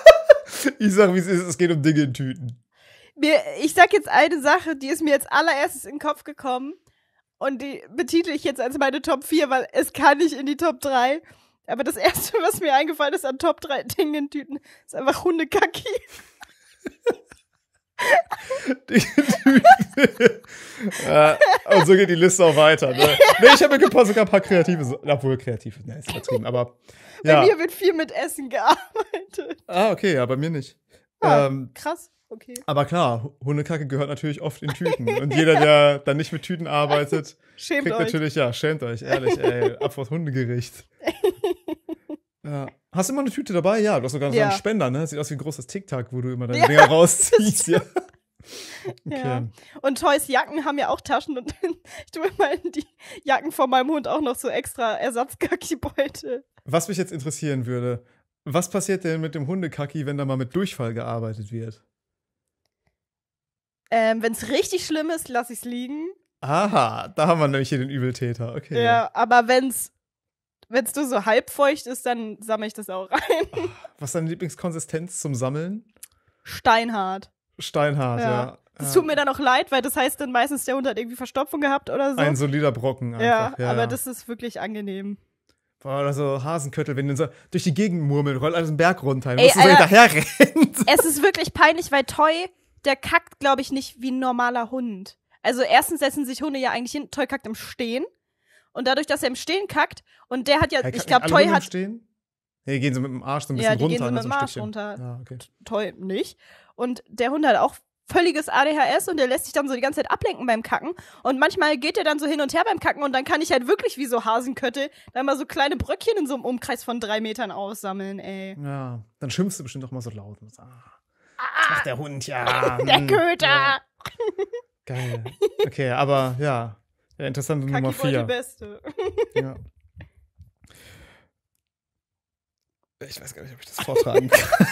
ich sag, wie es ist, es geht um Dinge in Tüten. Mir, ich sag jetzt eine Sache, die ist mir jetzt allererstes in den Kopf gekommen. Und die betitel ich jetzt als meine Top 4, weil es kann nicht in die Top 3. Aber das erste, was mir eingefallen ist an Top 3 Dingen Tüten, ist einfach Hundekacki. äh, und so geht die Liste auch weiter. Ne? Nee, ich habe mir gepasst, sogar ein paar kreative, obwohl kreative, ne, ist übertrieben, aber. Ja. Bei mir wird viel mit Essen gearbeitet. Ah, okay, ja, bei mir nicht. Ah, ähm, krass. Okay. Aber klar, Hundekacke gehört natürlich oft in Tüten. Und jeder, der dann nicht mit Tüten arbeitet, schämt kriegt euch. natürlich, ja, schämt euch, ehrlich, ey, ab vors Hundegericht. ja. Hast du immer eine Tüte dabei? Ja, du hast sogar ja. so einen Spender, ne? Sieht aus wie ein großes TikTok, wo du immer deine ja, Dinger rausziehst. Ja. Okay. Ja. Und Toys Jacken haben ja auch Taschen und ich tue mir mal in die Jacken von meinem Hund auch noch so extra Ersatzgackibeutel. Was mich jetzt interessieren würde, was passiert denn mit dem Hundekacki, wenn da mal mit Durchfall gearbeitet wird? Ähm, wenn es richtig schlimm ist, lasse ich es liegen. Aha, da haben wir nämlich hier den Übeltäter, okay. Ja, aber wenn's, wenn's nur so halbfeucht ist, dann sammle ich das auch rein. was ist deine Lieblingskonsistenz zum Sammeln? Steinhart. Steinhart, ja. ja. Das ah. tut mir dann auch leid, weil das heißt dann meistens, der Hund hat irgendwie Verstopfung gehabt oder so. Ein solider Brocken einfach. Ja, ja aber ja. das ist wirklich angenehm. Boah, oder so Hasenköttel, wenn du so durch die Gegend murmelt, rollt alles einen Berg runter, dann musst du so hinterher rennen. Es ist wirklich peinlich, weil Toy, der kackt, glaube ich, nicht wie ein normaler Hund. Also erstens setzen sich Hunde ja eigentlich hin, Toy kackt im Stehen. Und dadurch, dass er im Stehen kackt, und der hat ja, ich glaube, Toy Hunde hat. Im Stehen? Nee, die gehen so mit dem Arsch so ein bisschen ja, die runter. Gehen so ne, mit dem Arsch Stückchen. runter. Ja, ah, okay. Toll, nicht. Und der Hund hat auch völliges ADHS und der lässt sich dann so die ganze Zeit ablenken beim Kacken. Und manchmal geht er dann so hin und her beim Kacken und dann kann ich halt wirklich wie so Hasenköttel dann mal so kleine Bröckchen in so einem Umkreis von drei Metern aussammeln, ey. Ja, dann schimpfst du bestimmt auch mal so laut. Und sagst, ah, ah, macht der Hund, ja. der hm, Köter. Ja. Geil. Okay, aber ja, ja interessante Kaki Nummer 4. die beste. ja. Ich weiß gar nicht, ob ich das vortragen kann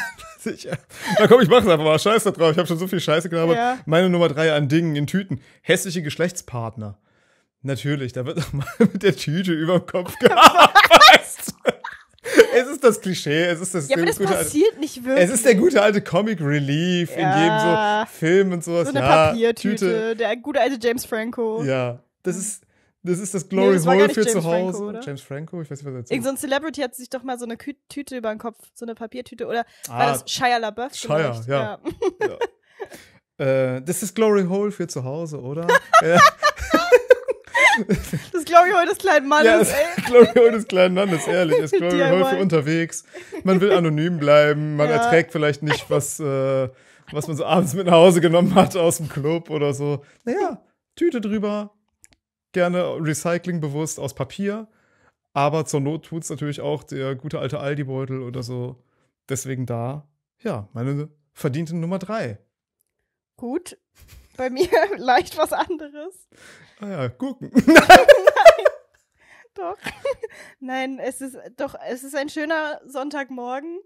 sicher. Na komm, ich mach's einfach mal. Scheiß da drauf. Ich habe schon so viel Scheiße gelabert. Ja. Meine Nummer drei an Dingen in Tüten. Hässliche Geschlechtspartner. Natürlich, da wird auch mal mit der Tüte über dem Kopf gehabt. es ist das Klischee, es ist das. Ja, aber das passiert alte, nicht wirklich. Es ist der gute alte Comic Relief ja. in jedem so Film und sowas. So eine ja, Papiertüte, Tüte. der gute alte James Franco. Ja, das ist das ist das Glory nee, das Hole für James zu Hause. Franco, James Franco, ich weiß nicht, was er erzählt. Irgend so ein Celebrity hat sich doch mal so eine Kü Tüte über den Kopf, so eine Papiertüte. Oder ah, war das Shia LaBeouf? Shia, ja. ja. ja. äh, das ist Glory Hole für zu Hause, oder? das Glory Hole des kleinen Mannes, ja, das ey. Glory Hole des kleinen Mannes, ehrlich. Das Glory Hole für unterwegs. Man will anonym bleiben, man ja. erträgt vielleicht nicht, was, äh, was man so abends mit nach Hause genommen hat aus dem Club oder so. Naja, Tüte drüber, gerne Recycling bewusst aus Papier, aber zur Not tut es natürlich auch der gute alte Aldi-Beutel oder so. Deswegen da, ja, meine verdiente Nummer drei. Gut. Bei mir leicht was anderes. Ah ja, Gurken. Nein. Nein. Doch. Nein, es ist doch, es ist ein schöner Sonntagmorgen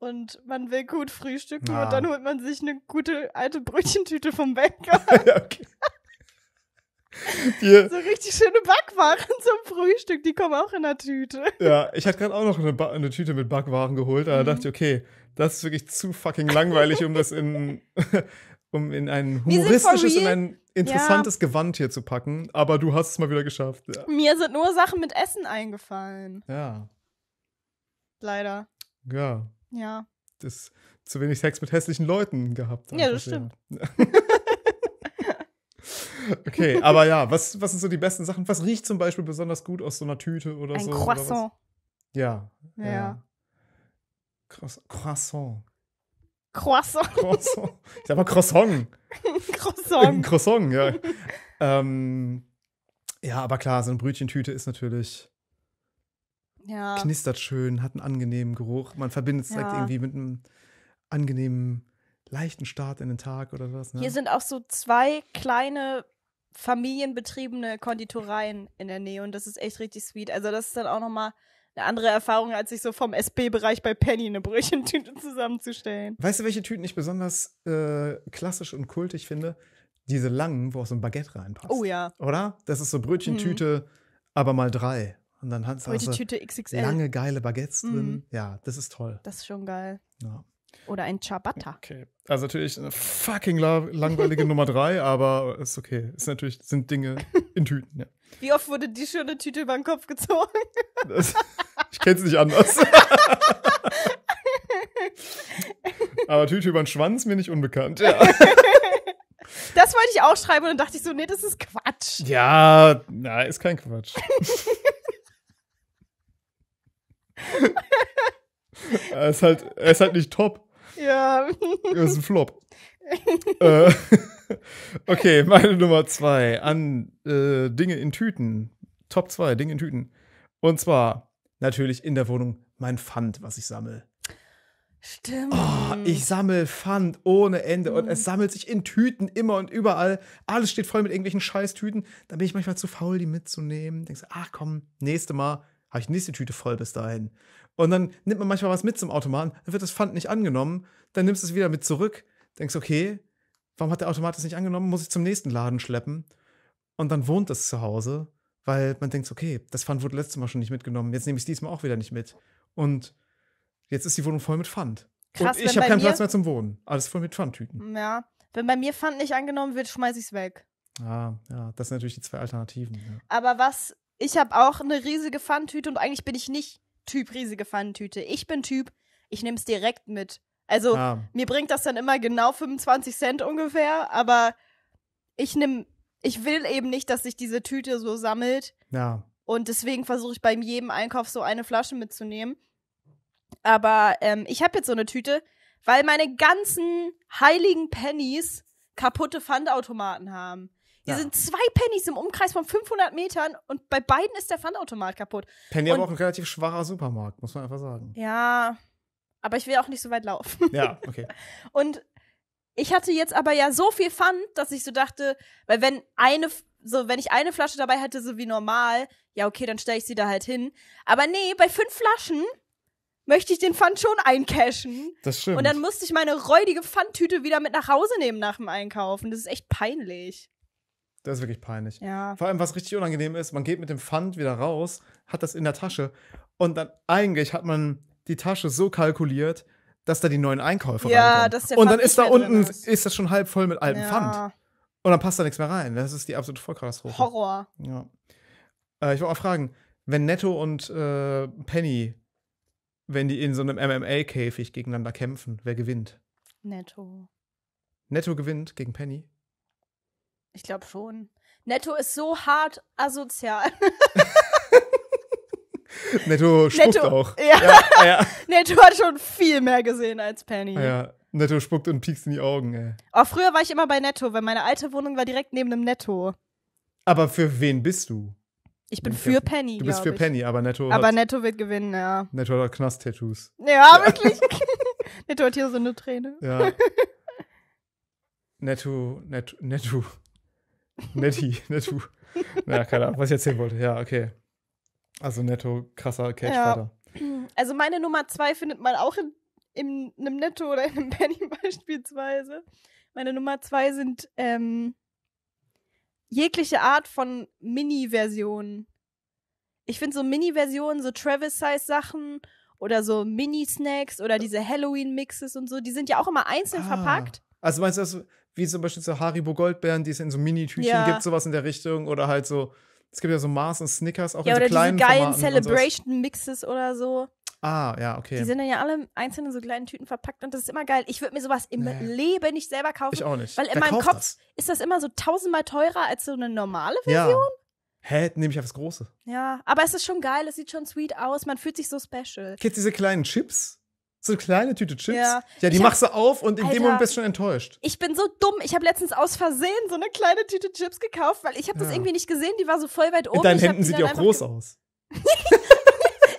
und man will gut frühstücken ah. und dann holt man sich eine gute alte Brötchentüte vom Bäcker. ja, okay. Die, so richtig schöne Backwaren zum Frühstück, die kommen auch in der Tüte. Ja, ich hatte gerade auch noch eine, eine Tüte mit Backwaren geholt, aber mhm. da dachte ich, mhm. okay, das ist wirklich zu fucking langweilig, um das in, um in ein humoristisches, in ein interessantes ja. Gewand hier zu packen. Aber du hast es mal wieder geschafft. Ja. Mir sind nur Sachen mit Essen eingefallen. Ja. Leider. Ja. Ja. Das zu wenig Sex mit hässlichen Leuten gehabt. Ja, das stimmt. Ja. Okay, aber ja, was, was sind so die besten Sachen? Was riecht zum Beispiel besonders gut aus so einer Tüte oder Ein so? Ein Croissant. Ja, ja. ja. Croissant. Croissant. Croissant. Ich sag mal Croissant. Croissant. Croissant, ja. ähm, ja, aber klar, so eine Brötchentüte ist natürlich. Ja. Knistert schön, hat einen angenehmen Geruch. Man verbindet es ja. direkt irgendwie mit einem angenehmen, leichten Start in den Tag oder was. Ne? Hier sind auch so zwei kleine familienbetriebene Konditoreien in der Nähe und das ist echt richtig sweet. Also das ist dann auch nochmal eine andere Erfahrung, als sich so vom SB-Bereich bei Penny eine Brötchentüte zusammenzustellen. Weißt du, welche Tüten ich besonders äh, klassisch und kultig finde? Diese langen, wo auch so ein Baguette reinpasst. Oh ja. Oder? Das ist so Brötchentüte, mhm. aber mal drei. Und dann hast du also lange, geile Baguettes drin. Mhm. Ja, das ist toll. Das ist schon geil. Ja. Oder ein Ciabatta. Okay. Also natürlich eine fucking langweilige Nummer drei, aber ist okay. Ist natürlich, sind Dinge in Tüten, ja. Wie oft wurde die schöne Tüte über den Kopf gezogen? Das, ich kenn's nicht anders. aber Tüte über den Schwanz mir nicht unbekannt, ja. Das wollte ich auch schreiben und dann dachte ich so, nee, das ist Quatsch. Ja, na, ist kein Quatsch. er ist halt, er ist halt nicht top. Ja. Er ist ein Flop. äh, okay, meine Nummer zwei an äh, Dinge in Tüten. Top zwei Dinge in Tüten. Und zwar natürlich in der Wohnung mein Pfand, was ich sammle. Stimmt. Oh, ich sammle Pfand ohne Ende mhm. und hm. es sammelt sich in Tüten immer und überall. Alles steht voll mit irgendwelchen Scheißtüten. Da bin ich manchmal zu faul, die mitzunehmen. Denkst du, ach komm, nächste Mal habe ich die nächste Tüte voll bis dahin. Und dann nimmt man manchmal was mit zum Automaten, dann wird das Pfand nicht angenommen, dann nimmst du es wieder mit zurück, denkst, okay, warum hat der Automat das nicht angenommen? Muss ich zum nächsten Laden schleppen? Und dann wohnt das zu Hause, weil man denkt, okay, das Pfand wurde letztes Mal schon nicht mitgenommen, jetzt nehme ich es diesmal auch wieder nicht mit. Und jetzt ist die Wohnung voll mit Pfand. Krass, Und ich habe keinen Platz mehr zum Wohnen. Alles voll mit Pfandtüten. Ja, wenn bei mir Pfand nicht angenommen wird, schmeiße ich es weg. Ah, ja, das sind natürlich die zwei Alternativen. Ja. Aber was ich habe auch eine riesige Pfandtüte und eigentlich bin ich nicht Typ riesige Pfandtüte. Ich bin Typ, ich nehme es direkt mit. Also ah. mir bringt das dann immer genau 25 Cent ungefähr, aber ich nehme, ich will eben nicht, dass sich diese Tüte so sammelt. Ja. Und deswegen versuche ich bei jedem Einkauf so eine Flasche mitzunehmen. Aber ähm, ich habe jetzt so eine Tüte, weil meine ganzen heiligen Pennies kaputte Pfandautomaten haben. Die ja. sind zwei Pennys im Umkreis von 500 Metern und bei beiden ist der Pfandautomat kaputt. Penny und, aber auch ein relativ schwacher Supermarkt, muss man einfach sagen. Ja, aber ich will auch nicht so weit laufen. Ja, okay. und ich hatte jetzt aber ja so viel Pfand, dass ich so dachte, weil wenn eine, so wenn ich eine Flasche dabei hätte, so wie normal, ja okay, dann stelle ich sie da halt hin. Aber nee, bei fünf Flaschen möchte ich den Pfand schon eincashen. Das stimmt. Und dann musste ich meine räudige Pfandtüte wieder mit nach Hause nehmen nach dem Einkaufen. Das ist echt peinlich. Das ist wirklich peinlich. Ja. Vor allem, was richtig unangenehm ist, man geht mit dem Pfand wieder raus, hat das in der Tasche und dann eigentlich hat man die Tasche so kalkuliert, dass da die neuen Einkäufe ja, reinkommen. Dass der und dann ist da unten ist. ist. das schon halb voll mit altem ja. Pfand. Und dann passt da nichts mehr rein. Das ist die absolute Vollkatastrophe. Horror. Ja. Äh, ich wollte mal fragen, wenn Netto und äh, Penny, wenn die in so einem MMA-Käfig gegeneinander kämpfen, wer gewinnt? Netto. Netto gewinnt gegen Penny? Ich glaube schon. Netto ist so hart asozial. Netto spuckt Netto, auch. Ja. Ja, ah, ja. Netto hat schon viel mehr gesehen als Penny. Ah, ja, Netto spuckt und piekst in die Augen, ey. Oh, früher war ich immer bei Netto, weil meine alte Wohnung war direkt neben einem Netto. Aber für wen bist du? Ich bin für Penny. Du bist für ich. Penny, aber Netto. Aber hat, Netto wird gewinnen, ja. Netto hat Knast-Tattoos. Ja, wirklich. Netto hat hier so eine Träne. Ja. Netto, Netto, Netto. Netty, Nettu. naja, keine Ahnung, was ich erzählen wollte. Ja, okay. Also netto, krasser Cash fighter Ja. Also meine Nummer zwei findet man auch in, in einem Netto oder in einem Penny beispielsweise. Meine Nummer zwei sind ähm, jegliche Art von Mini-Versionen. Ich finde so Mini-Versionen, so Travis-Size-Sachen oder so Mini-Snacks oder diese Halloween-Mixes und so, die sind ja auch immer einzeln ah. verpackt. Also meinst du, wie zum Beispiel so Haribo Goldbeeren, die es in so mini tüchen ja. gibt, sowas in der Richtung. Oder halt so, es gibt ja so Mars und Snickers, auch ja, in so oder kleinen diese geilen Celebration-Mixes oder so. Ah, ja, okay. Die sind dann ja alle einzeln in so kleinen Tüten verpackt und das ist immer geil. Ich würde mir sowas im nee. Leben nicht selber kaufen. Ich auch nicht. Weil in Wer meinem Kopf das? ist das immer so tausendmal teurer als so eine normale Version. Ja. Hä, nehme ich auf das Große. Ja, aber es ist schon geil, es sieht schon sweet aus, man fühlt sich so special. Kennst diese kleinen Chips? So eine kleine Tüte Chips. Ja, ja die hab, machst du auf und in Alter, dem Moment bist du schon enttäuscht. Ich bin so dumm. Ich habe letztens aus Versehen so eine kleine Tüte Chips gekauft, weil ich habe das ja. irgendwie nicht gesehen. Die war so voll weit oben. Mit deinen ich Händen sieht die auch groß aus. ich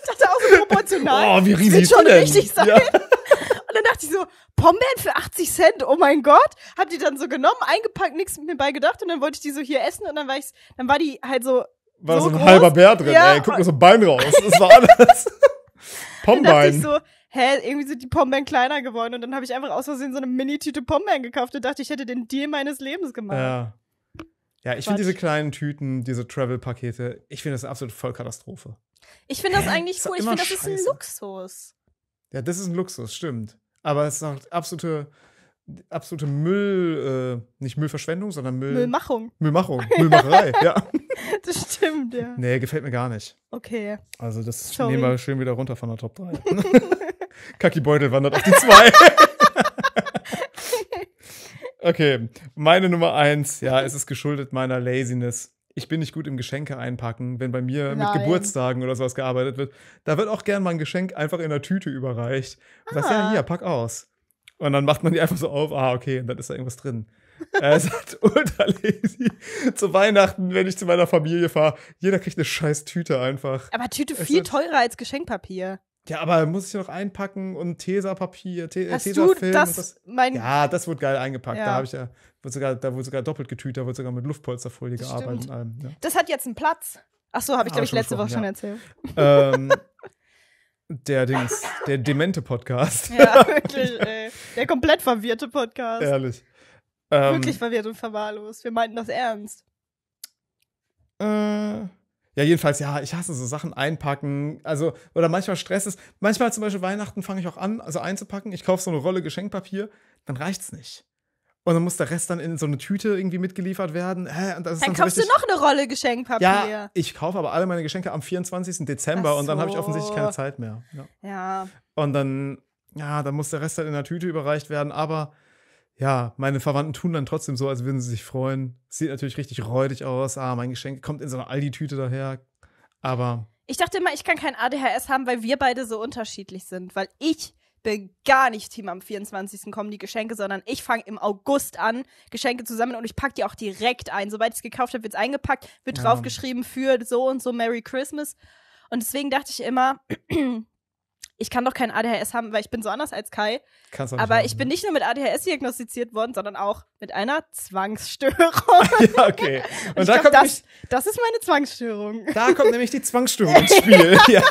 dachte auch so proportional. Oh, wie riesig das wird schon denn? richtig sein. Ja. Und dann dachte ich so, Pombeeren für 80 Cent, oh mein Gott. Hab die dann so genommen, eingepackt, nichts mit mir bei gedacht und dann wollte ich die so hier essen und dann war ich, dann war die halt so. War so, so ein groß. halber Bär drin, ja. ey. Guck mal so ein Bein raus. Das war alles. Pombein. Dann dachte ich so, hä, irgendwie sind die Pombeeren kleiner geworden. Und dann habe ich einfach aus Versehen so eine Mini-Tüte Pombeeren gekauft und dachte, ich hätte den Deal meines Lebens gemacht. Ja. Ja, ich finde diese kleinen Tüten, diese Travel-Pakete, ich finde das eine absolute Vollkatastrophe. Ich finde das eigentlich cool. ich finde, das ist ein Luxus. Ja, das ist ein Luxus, stimmt. Aber es ist auch absolute absolute Müll, äh, nicht Müllverschwendung, sondern Müll. Müllmachung. Müllmachung, Müllmacherei, ja. Das stimmt, ja. Nee, gefällt mir gar nicht. Okay. Also das Sorry. nehmen wir schön wieder runter von der Top 3. Kackibeutel wandert auf die 2. okay, meine Nummer 1, ja, es ist geschuldet meiner Laziness. Ich bin nicht gut im Geschenke einpacken, wenn bei mir Nein. mit Geburtstagen oder sowas gearbeitet wird. Da wird auch gern mal ein Geschenk einfach in der Tüte überreicht. Und ah. Das ja, hier, pack aus. Und dann macht man die einfach so auf, ah, okay, und dann ist da irgendwas drin. er sagt, ultra lazy. Zu Weihnachten, wenn ich zu meiner Familie fahre, jeder kriegt eine scheiß Tüte einfach. Aber Tüte es viel teurer als Geschenkpapier. Ja, aber muss ich noch einpacken und Tesapapier, Te äh, Hast Tesafilm. Du das, das, mein ja, das wurde geil eingepackt. Ja. Da habe ich ja, wurde sogar, da wurde sogar doppelt getütet, da wurde sogar mit Luftpolsterfolie das gearbeitet und allem. Ja. Das hat jetzt einen Platz. Ach so, habe ich, ja, glaube ich, letzte Woche schon erzählt. Ähm, Der Dings, der demente Podcast. Ja, wirklich, ey. Der komplett verwirrte Podcast. Ehrlich. Ähm, wirklich verwirrt und verwahrlost. Wir meinten das ernst. Äh, ja, jedenfalls, ja, ich hasse so Sachen einpacken. Also, oder manchmal Stress ist. Manchmal zum Beispiel Weihnachten fange ich auch an, also einzupacken. Ich kaufe so eine Rolle Geschenkpapier, dann reicht's nicht. Und dann muss der Rest dann in so eine Tüte irgendwie mitgeliefert werden. Hä? Und das ist dann, dann so kaufst du noch eine Rolle Geschenkpapier. Ja, ich kaufe aber alle meine Geschenke am 24. Dezember so. und dann habe ich offensichtlich keine Zeit mehr. Ja. ja. Und dann, ja, dann muss der Rest dann halt in der Tüte überreicht werden. Aber ja, meine Verwandten tun dann trotzdem so, als würden sie sich freuen. Sieht natürlich richtig räudig aus. Ah, mein Geschenk kommt in so einer Aldi-Tüte daher. Aber. Ich dachte immer, ich kann kein ADHS haben, weil wir beide so unterschiedlich sind. Weil ich bin gar nicht Team am 24. kommen die Geschenke, sondern ich fange im August an, Geschenke zu sammeln und ich packe die auch direkt ein. Sobald ich es gekauft habe, wird es eingepackt, wird ja. draufgeschrieben für so und so Merry Christmas. Und deswegen dachte ich immer, ich kann doch kein ADHS haben, weil ich bin so anders als Kai. Kannst du nicht aber haben, ich ne? bin nicht nur mit ADHS diagnostiziert worden, sondern auch mit einer Zwangsstörung. ja, okay. Und, Und da glaub, kommt das, nämlich, das ist meine Zwangsstörung. Da kommt nämlich die Zwangsstörung ins Spiel. ja.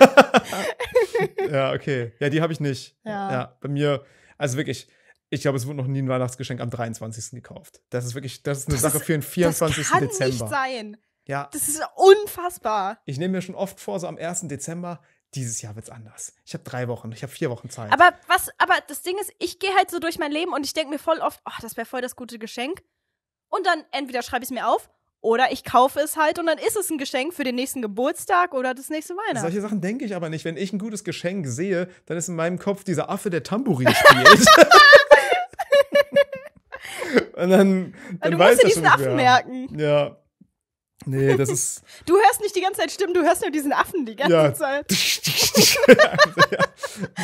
ja, okay. Ja, die habe ich nicht. Ja. ja, bei mir, also wirklich ich glaube, es wurde noch nie ein Weihnachtsgeschenk am 23. gekauft. Das ist wirklich, das ist eine das Sache für den 24. Das kann Dezember. Nicht sein. Ja. Das ist unfassbar. Ich nehme mir schon oft vor, so am 1. Dezember, dieses Jahr wird's anders. Ich habe drei Wochen, ich habe vier Wochen Zeit. Aber was, aber das Ding ist, ich gehe halt so durch mein Leben und ich denke mir voll oft, ach, oh, das wäre voll das gute Geschenk. Und dann entweder schreibe ich es mir auf oder ich kaufe es halt und dann ist es ein Geschenk für den nächsten Geburtstag oder das nächste Weihnachten. Solche Sachen denke ich aber nicht. Wenn ich ein gutes Geschenk sehe, dann ist in meinem Kopf dieser Affe, der Tambourin spielt. und dann, dann du musst dir diesen Affen merken. Ja, Nee, das ist. Du hörst nicht die ganze Zeit Stimmen, du hörst nur diesen Affen die ganze ja. Zeit.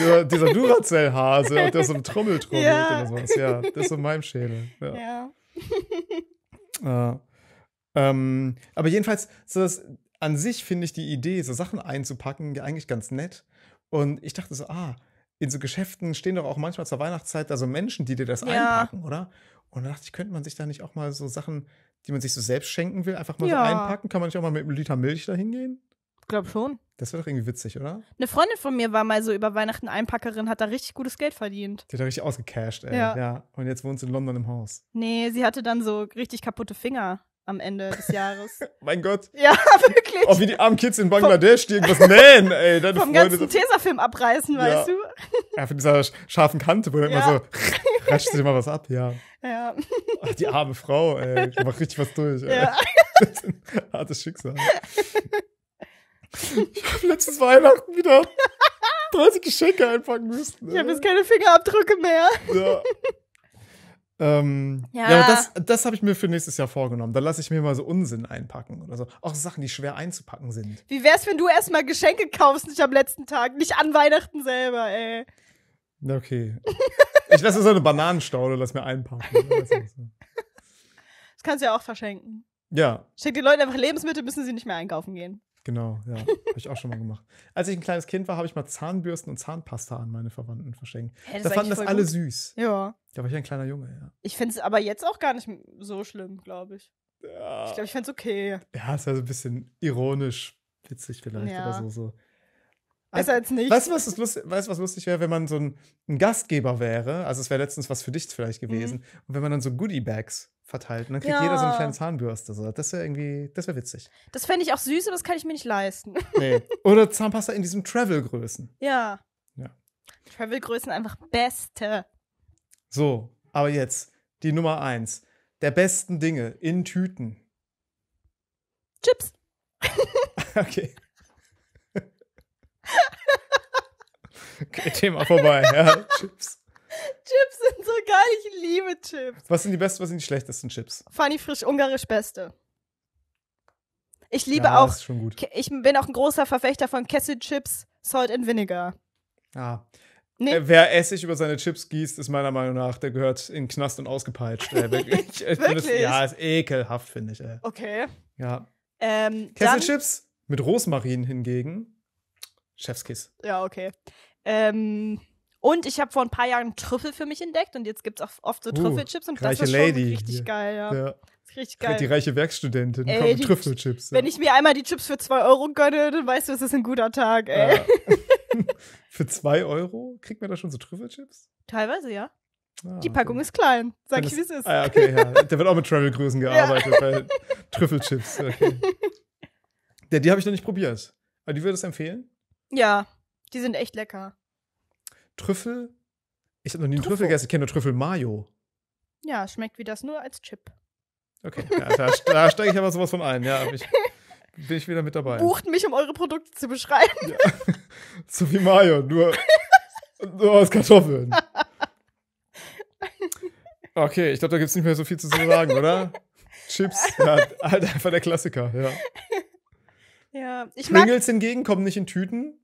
ja, dieser Duracell-Hase und der so ein Trommeltrommel trommelt ja. und sowas. Ja, das ist so meinem Schädel. Ja. ja. Ähm, aber jedenfalls, so das, an sich finde ich die Idee, so Sachen einzupacken, eigentlich ganz nett. Und ich dachte so, ah, in so Geschäften stehen doch auch manchmal zur Weihnachtszeit da so Menschen, die dir das einpacken, oder? Und da dachte ich, könnte man sich da nicht auch mal so Sachen die man sich so selbst schenken will, einfach mal ja. so einpacken? Kann man nicht auch mal mit einem Liter Milch da hingehen? Ich glaube schon. Das wäre doch irgendwie witzig, oder? Eine Freundin von mir war mal so über Weihnachten Einpackerin, hat da richtig gutes Geld verdient. Die hat da richtig ausgecashed, ey. Ja. ja. Und jetzt wohnt sie in London im Haus. Nee, sie hatte dann so richtig kaputte Finger am Ende des Jahres. mein Gott. Ja, wirklich. Auch wie die armen Kids in Bangladesch, die irgendwas nähen, ey. Deine Vom Freunde ganzen Tesafilm abreißen, ja. weißt du? Ja, von dieser scharfen Kante, wo dann ja. immer so Ratscht sich mal was ab, ja. Ja. Ach, die arme Frau, ey. Die macht richtig was durch. Ja. Hartes Schicksal. Ich hab letztes Weihnachten wieder 30 Geschenke einpacken müssen. Ey. Ich habe jetzt keine Fingerabdrücke mehr. Ja. Ähm, ja. ja, aber das, das habe ich mir für nächstes Jahr vorgenommen. Da lasse ich mir mal so Unsinn einpacken oder so. Auch Sachen, die schwer einzupacken sind. Wie wär's, wenn du erstmal Geschenke kaufst, nicht am letzten Tag, nicht an Weihnachten selber, ey. Okay. Ich lasse so eine Bananenstaude, lass mir einpacken. Ne? Das kannst du ja auch verschenken. Ja. Schenk den Leuten einfach Lebensmittel, müssen sie nicht mehr einkaufen gehen. Genau, ja. Habe ich auch schon mal gemacht. Als ich ein kleines Kind war, habe ich mal Zahnbürsten und Zahnpasta an meine Verwandten verschenkt. Hey, da fanden das alle gut. süß. Ja. Da war ich ein kleiner Junge, ja. Ich finde es aber jetzt auch gar nicht so schlimm, glaube ich. Ja. Ich glaube, ich fände es okay. Ja, ist ja so ein bisschen ironisch witzig vielleicht ja. oder so. so. Besser als nicht. Weißt du, was, ist lustig, weißt, was lustig wäre, wenn man so ein, ein Gastgeber wäre? Also, es wäre letztens was für dich vielleicht mhm. gewesen. Mhm. Und wenn man dann so Goodie-Bags verteilt. Und dann kriegt ja. jeder so eine kleine Zahnbürste. So. Das wäre irgendwie, das wäre witzig. Das fände ich auch süß, aber das kann ich mir nicht leisten. Nee. Oder Zahnpasta in diesem Travel-Größen. Ja. ja. Travel-Größen einfach beste. So, aber jetzt die Nummer eins. Der besten Dinge in Tüten. Chips. okay. Okay, Thema vorbei. Ja, Chips. Chips sind so geil, ich liebe Chips. Was sind die besten, was sind die schlechtesten Chips? Funny frisch ungarisch beste. Ich liebe ja, auch ich bin auch ein großer Verfechter von Kesselchips, Salt and Vinegar. Ah. Äh, nee. Wer Essig über seine Chips gießt, ist meiner Meinung nach, der gehört in Knast und ausgepeitscht. ich, ich, ich ja, ist ekelhaft, finde ich. Ey. Okay. Ja. Ähm, Kesselchips mit Rosmarin hingegen Chefskiss. Ja, okay. Ähm, und ich habe vor ein paar Jahren Trüffel für mich entdeckt und jetzt gibt es auch oft so uh, Trüffelchips und das ist schon Lady. richtig geil, ja. ja. Richtig geil. Die reiche Werkstudentin ey, die, Trüffelchips. Ja. Wenn ich mir einmal die Chips für 2 Euro gönne, dann weißt du, es ist ein guter Tag, ey. Ja. für 2 Euro kriegt man da schon so Trüffelchips? Teilweise, ja. Ah, die Packung okay. ist klein, sag Wenn ich, wie es ist. Ah, okay, ja. Da wird auch mit Travelgrößen größen gearbeitet, weil Trüffelchips, okay. Ja, die habe ich noch nicht probiert. Aber die würdest du empfehlen? Ja, die sind echt lecker. Trüffel? Ich habe noch nie einen Trüffel gegessen, ich kenne nur Trüffel Mayo. Ja, schmeckt wie das nur als Chip. Okay, ja, da, da steige ich aber sowas von ein, ja. Ich, bin ich wieder mit dabei. Bucht mich, um eure Produkte zu beschreiben. Ja. So wie Mayo, nur, nur aus Kartoffeln. Okay, ich glaube, da gibt es nicht mehr so viel zu sagen, oder? Chips, ja, halt einfach der Klassiker, ja. Ja, ich mag. Pringles hingegen kommen nicht in Tüten.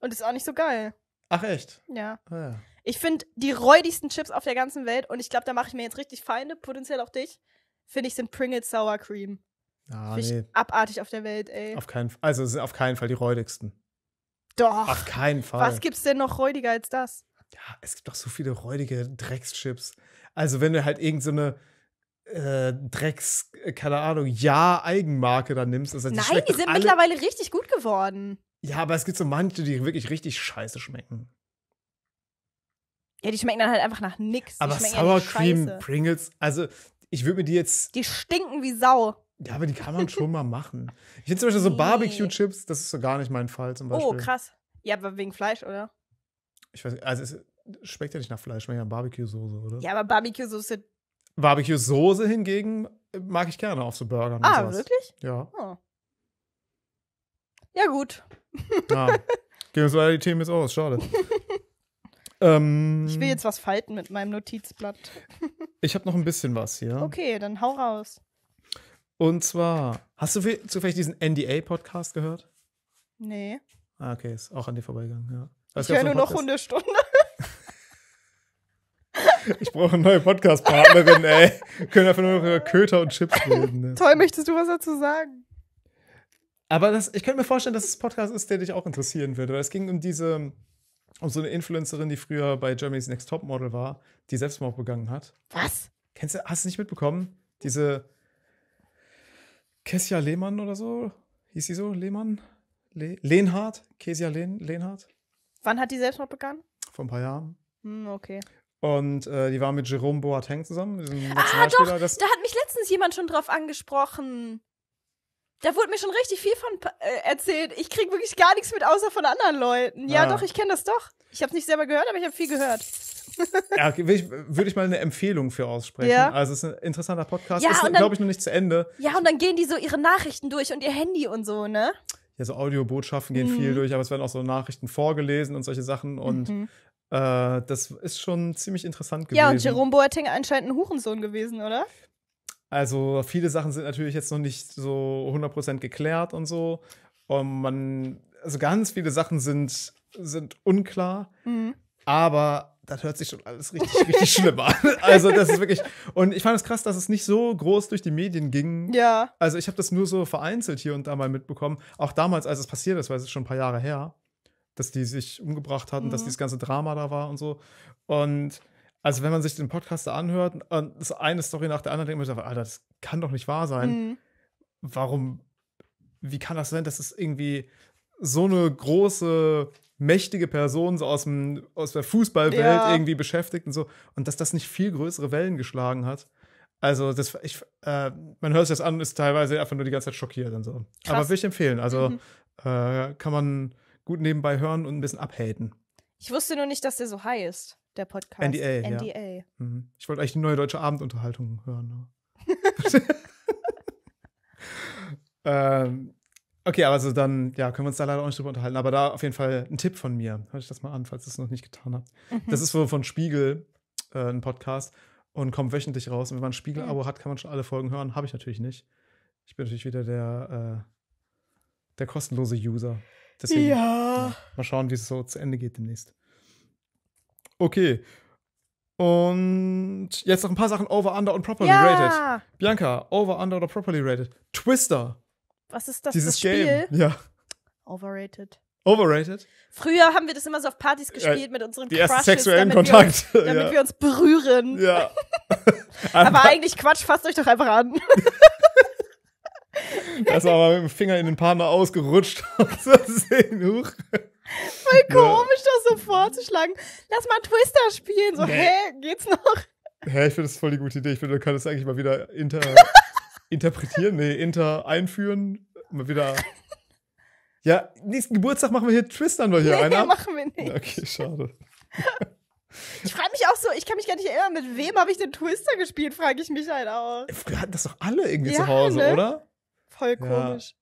Und ist auch nicht so geil. Ach, echt? Ja. Ah, ja. Ich finde die räudigsten Chips auf der ganzen Welt, und ich glaube, da mache ich mir jetzt richtig Feinde, potenziell auch dich, finde ich, sind Pringles Sour Cream. Ah, find nee. abartig auf der Welt, ey. Auf keinen, also sind auf keinen Fall die räudigsten. Doch. Auf keinen Fall. Was gibt's denn noch räudiger als das? Ja, es gibt doch so viele räudige Dreckschips. Also, wenn du halt irgendeine so äh, Drecks, äh, keine Ahnung, ja, Eigenmarke dann nimmst. Also, die Nein, die sind alle. mittlerweile richtig gut geworden. Ja, aber es gibt so manche, die wirklich richtig scheiße schmecken. Ja, die schmecken dann halt einfach nach nix. Die aber Sour ja Cream, scheiße. Pringles, also ich würde mir die jetzt. Die stinken wie Sau. Ja, aber die kann man schon mal machen. Ich finde zum Beispiel so nee. Barbecue-Chips, das ist so gar nicht mein Fall zum oh, Beispiel. Oh, krass. Ja, aber wegen Fleisch, oder? Ich weiß nicht, also es schmeckt ja nicht nach Fleisch, schmeckt ja nach Barbecue-Soße, oder? Ja, aber Barbecue-Soße Barbecue-Soße hingegen mag ich gerne auf so Burgern. Ah, sowas. wirklich? Ja. Oh. Ja, gut. Ja. Ah. Gehen uns leider die Themen jetzt aus, schade. ähm, ich will jetzt was falten mit meinem Notizblatt. ich habe noch ein bisschen was hier. Okay, dann hau raus. Und zwar, hast du zufällig diesen NDA-Podcast gehört? Nee. Ah, okay, ist auch an dir vorbeigegangen, ja. Das ich höre nur noch 100 Stunden. Ich brauche eine neue Podcast-Partnerin, ey. Wir können einfach nur noch über Köter und Chips reden. Ne? Toll, möchtest du was dazu sagen? Aber das, ich könnte mir vorstellen, dass es das ein Podcast ist, der dich auch interessieren würde. Weil es ging um diese, um so eine Influencerin, die früher bei Germany's Next Topmodel war, die Selbstmord begangen hat. Was? Kennst du, hast du nicht mitbekommen? Diese Kessia Lehmann oder so? Hieß sie so? Lehmann? Le Lehnhardt? Kesia Lehn Lehnhardt? Wann hat die Selbstmord begangen? Vor ein paar Jahren. Hm, okay. Und äh, die war mit Jerome Boateng zusammen. Ah, doch, da hat mich letztens jemand schon drauf angesprochen. Da wurde mir schon richtig viel von äh, erzählt. Ich krieg wirklich gar nichts mit, außer von anderen Leuten. Ja, ah. doch, ich kenne das doch. Ich habe es nicht selber gehört, aber ich habe viel gehört. ja, würde ich, würd ich mal eine Empfehlung für aussprechen. Ja. Also es ist ein interessanter Podcast. Ja, ist, glaube ich, noch nicht zu Ende. Ja, und dann gehen die so ihre Nachrichten durch und ihr Handy und so, ne? ja, so Audiobotschaften gehen mhm. viel durch, aber es werden auch so Nachrichten vorgelesen und solche Sachen. Und mhm. Äh, das ist schon ziemlich interessant gewesen. Ja, und Jerome Boateng anscheinend ein Hurensohn gewesen, oder? Also viele Sachen sind natürlich jetzt noch nicht so 100% geklärt und so. Und ähm, man, also ganz viele Sachen sind, sind unklar. Mhm. Aber das hört sich schon alles richtig, richtig schlimm an. Also, das ist wirklich. Und ich fand es krass, dass es nicht so groß durch die Medien ging. Ja. Also, ich habe das nur so vereinzelt hier und da mal mitbekommen. Auch damals, als es passiert ist, weil es ist schon ein paar Jahre her dass die sich umgebracht hatten, mhm. dass dieses ganze Drama da war und so. Und also wenn man sich den Podcast da anhört und das eine Story nach der anderen, denkt man sich, Alter, das kann doch nicht wahr sein. Mhm. Warum, wie kann das sein, dass es irgendwie so eine große, mächtige Person so aus, dem, aus der Fußballwelt ja. irgendwie beschäftigt und so und dass das nicht viel größere Wellen geschlagen hat. Also das, ich, äh, man hört sich das an und ist teilweise einfach nur die ganze Zeit schockiert und so. Krass. Aber würde ich empfehlen. Also mhm. äh, kann man gut nebenbei hören und ein bisschen abhaten. Ich wusste nur nicht, dass der so heißt, der Podcast. NDA. NDA. Ja. Mhm. Ich wollte eigentlich die neue deutsche Abendunterhaltung hören. Ne? ähm, okay, aber also dann, ja, können wir uns da leider auch nicht drüber unterhalten. Aber da auf jeden Fall ein Tipp von mir. Hör euch das mal an, falls ihr es noch nicht getan habt. Mhm. Das ist so von Spiegel äh, ein Podcast und kommt wöchentlich raus. Und wenn man ein Spiegel-Abo mhm. hat, kann man schon alle Folgen hören. Habe ich natürlich nicht. Ich bin natürlich wieder der, äh, der kostenlose User. Deswegen ja. ja mal schauen, wie es so zu Ende geht demnächst. Okay. Und jetzt noch ein paar Sachen over, under und properly ja. rated. Bianca, over, under oder properly rated. Twister. Was ist das? Dieses das Spiel? Game. Ja. Overrated. Overrated? Früher haben wir das immer so auf Partys äh, gespielt ja, mit unserem die Crushes, sexuellen damit Kontakt. Wir uns, damit ja. wir uns berühren. Ja. Aber eigentlich Quatsch, fasst euch doch einfach an. Da ist aber mit dem Finger in den Partner ausgerutscht. Huch. Voll komisch, das so vorzuschlagen. Lass mal Twister spielen. So, hä, geht's noch? Hä, ich finde das voll die gute Idee. Ich finde, du kannst es eigentlich mal wieder inter interpretieren, nee, inter einführen. Mal wieder. Ja, nächsten Geburtstag machen wir hier Tristan doch hier nee, einen. machen wir nicht. Okay, schade. Ich frage mich auch so, ich kann mich gar nicht erinnern, mit wem habe ich den Twister gespielt, frage ich mich halt auch. Wir hatten das doch alle irgendwie ja, zu Hause, ne? oder? Voll komisch. Ja.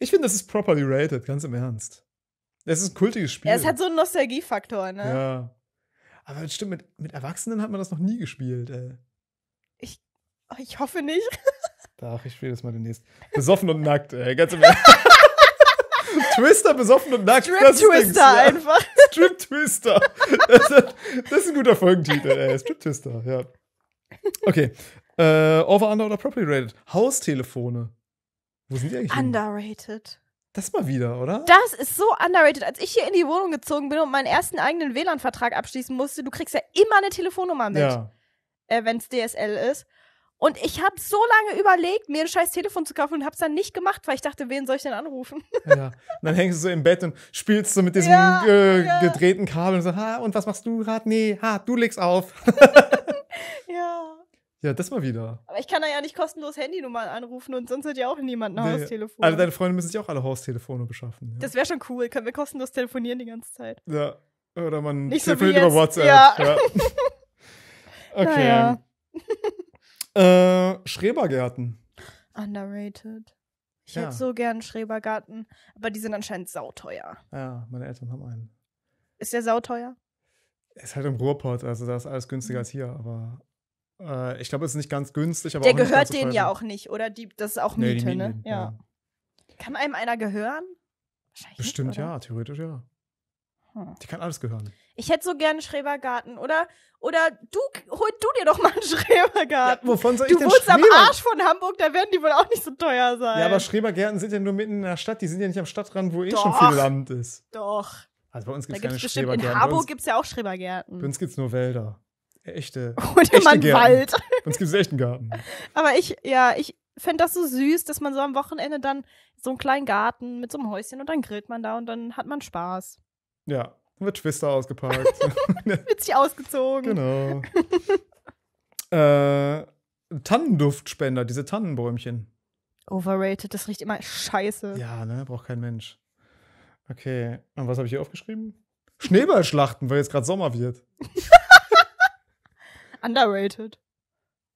Ich finde, das ist properly rated, ganz im Ernst. Es ist ein kultiges Spiel. Ja, es hat so einen Nostalgiefaktor, ne? Ja. Aber das stimmt, mit, mit Erwachsenen hat man das noch nie gespielt, ey. Ich, oh, ich hoffe nicht. Ach, ich spiele das mal demnächst. Besoffen und nackt, ey. Ganz im Ernst. Twister besoffen und nackt. Strip Twister links, ja. einfach. Strip Twister. Das, das, ist ein guter Folgentitel, ey. Strip Twister, ja. Okay. Äh, over, under oder properly rated? Haustelefone. Wo sind die eigentlich? Underrated. Das mal wieder, oder? Das ist so underrated. Als ich hier in die Wohnung gezogen bin und meinen ersten eigenen WLAN-Vertrag abschließen musste, du kriegst ja immer eine Telefonnummer mit, ja. äh, wenn es DSL ist. Und ich habe so lange überlegt, mir ein scheiß Telefon zu kaufen und habe es dann nicht gemacht, weil ich dachte, wen soll ich denn anrufen? Ja. Und dann hängst du so im Bett und spielst so mit diesem ja, äh, ja. gedrehten Kabel und so, ha, und was machst du gerade? Nee, ha, du legst auf. ja. Ja, das mal wieder. Aber ich kann da ja nicht kostenlos Handynummern anrufen und sonst hat ja auch niemand ein nee. Haustelefon. Also deine Freunde müssen sich auch alle Haustelefone beschaffen. Ja. Das wäre schon cool. Können wir kostenlos telefonieren die ganze Zeit. Ja. Oder man nicht telefoniert so über WhatsApp. Ja. ja. okay. Naja. äh, Schrebergärten. Underrated. Ich ja. hätte so gern einen Schrebergarten, aber die sind anscheinend sauteuer. Ja, meine Eltern haben einen. Ist der sauteuer? Ist halt im Ruhrpott, also da ist alles günstiger mhm. als hier, aber äh, ich glaube, es ist nicht ganz günstig, aber. Der gehört denen ja auch nicht, oder? Die, das ist auch nee, Miete, ne? Ihn, ja. ja. Kann einem einer gehören? Bestimmt nicht, ja, theoretisch ja. Hm. Die kann alles gehören. Ich hätte so gerne einen Schrebergarten, oder? Oder du hol du dir doch mal einen Schrebergarten. Ja, wovon soll ich du denn wohnst Schreber? am Arsch von Hamburg, da werden die wohl auch nicht so teuer sein. Ja, aber Schrebergärten sind ja nur mitten in der Stadt, die sind ja nicht am Stadtrand, wo eh schon viel Land ist. Doch. Also bei uns gibt es keine Schrebergärten. In Harburg gibt es ja auch Schrebergärten. Bei uns gibt es nur Wälder echte. Oder echte man Gärten. Wald. Sonst gibt es echten Garten. Aber ich, ja, ich fände das so süß, dass man so am Wochenende dann so einen kleinen Garten mit so einem Häuschen und dann grillt man da und dann hat man Spaß. Ja, wird Twister ausgepackt. wird sich ausgezogen. Genau. äh, Tannenduftspender, diese Tannenbäumchen. Overrated, das riecht immer scheiße. Ja, ne, braucht kein Mensch. Okay, und was habe ich hier aufgeschrieben? Schneeballschlachten, weil jetzt gerade Sommer wird. Underrated.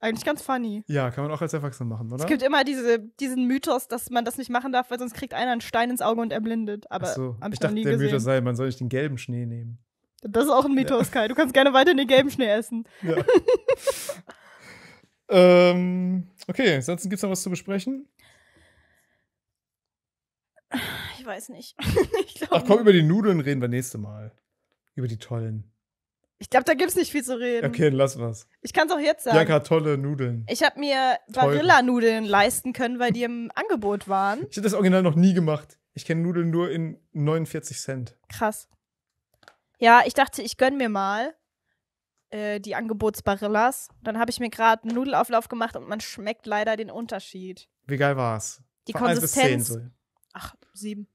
Eigentlich ganz funny. Ja, kann man auch als Erwachsener machen, oder? Es gibt immer diese, diesen Mythos, dass man das nicht machen darf, weil sonst kriegt einer einen Stein ins Auge und erblindet. Aber Ach so. ich, ich dachte, der gesehen. Mythos sei, man soll nicht den gelben Schnee nehmen. Das ist auch ein Mythos, ja. Kai. Du kannst gerne weiter den gelben Schnee essen. Ja. ähm, okay, ansonsten gibt es noch was zu besprechen? Ich weiß nicht. ich Ach komm, nicht. über die Nudeln reden wir nächste Mal. Über die tollen. Ich glaube, da gibt es nicht viel zu reden. Okay, lass was. Ich kann es auch jetzt sagen. Bianca, tolle Nudeln. Ich habe mir Barilla-Nudeln leisten können, weil die im Angebot waren. Ich hätte das Original noch nie gemacht. Ich kenne Nudeln nur in 49 Cent. Krass. Ja, ich dachte, ich gönne mir mal äh, die Angebotsbarillas. Dann habe ich mir gerade einen Nudelauflauf gemacht und man schmeckt leider den Unterschied. Wie geil war's? Die Von Konsistenz. 1 bis 10 so. Ach, sieben.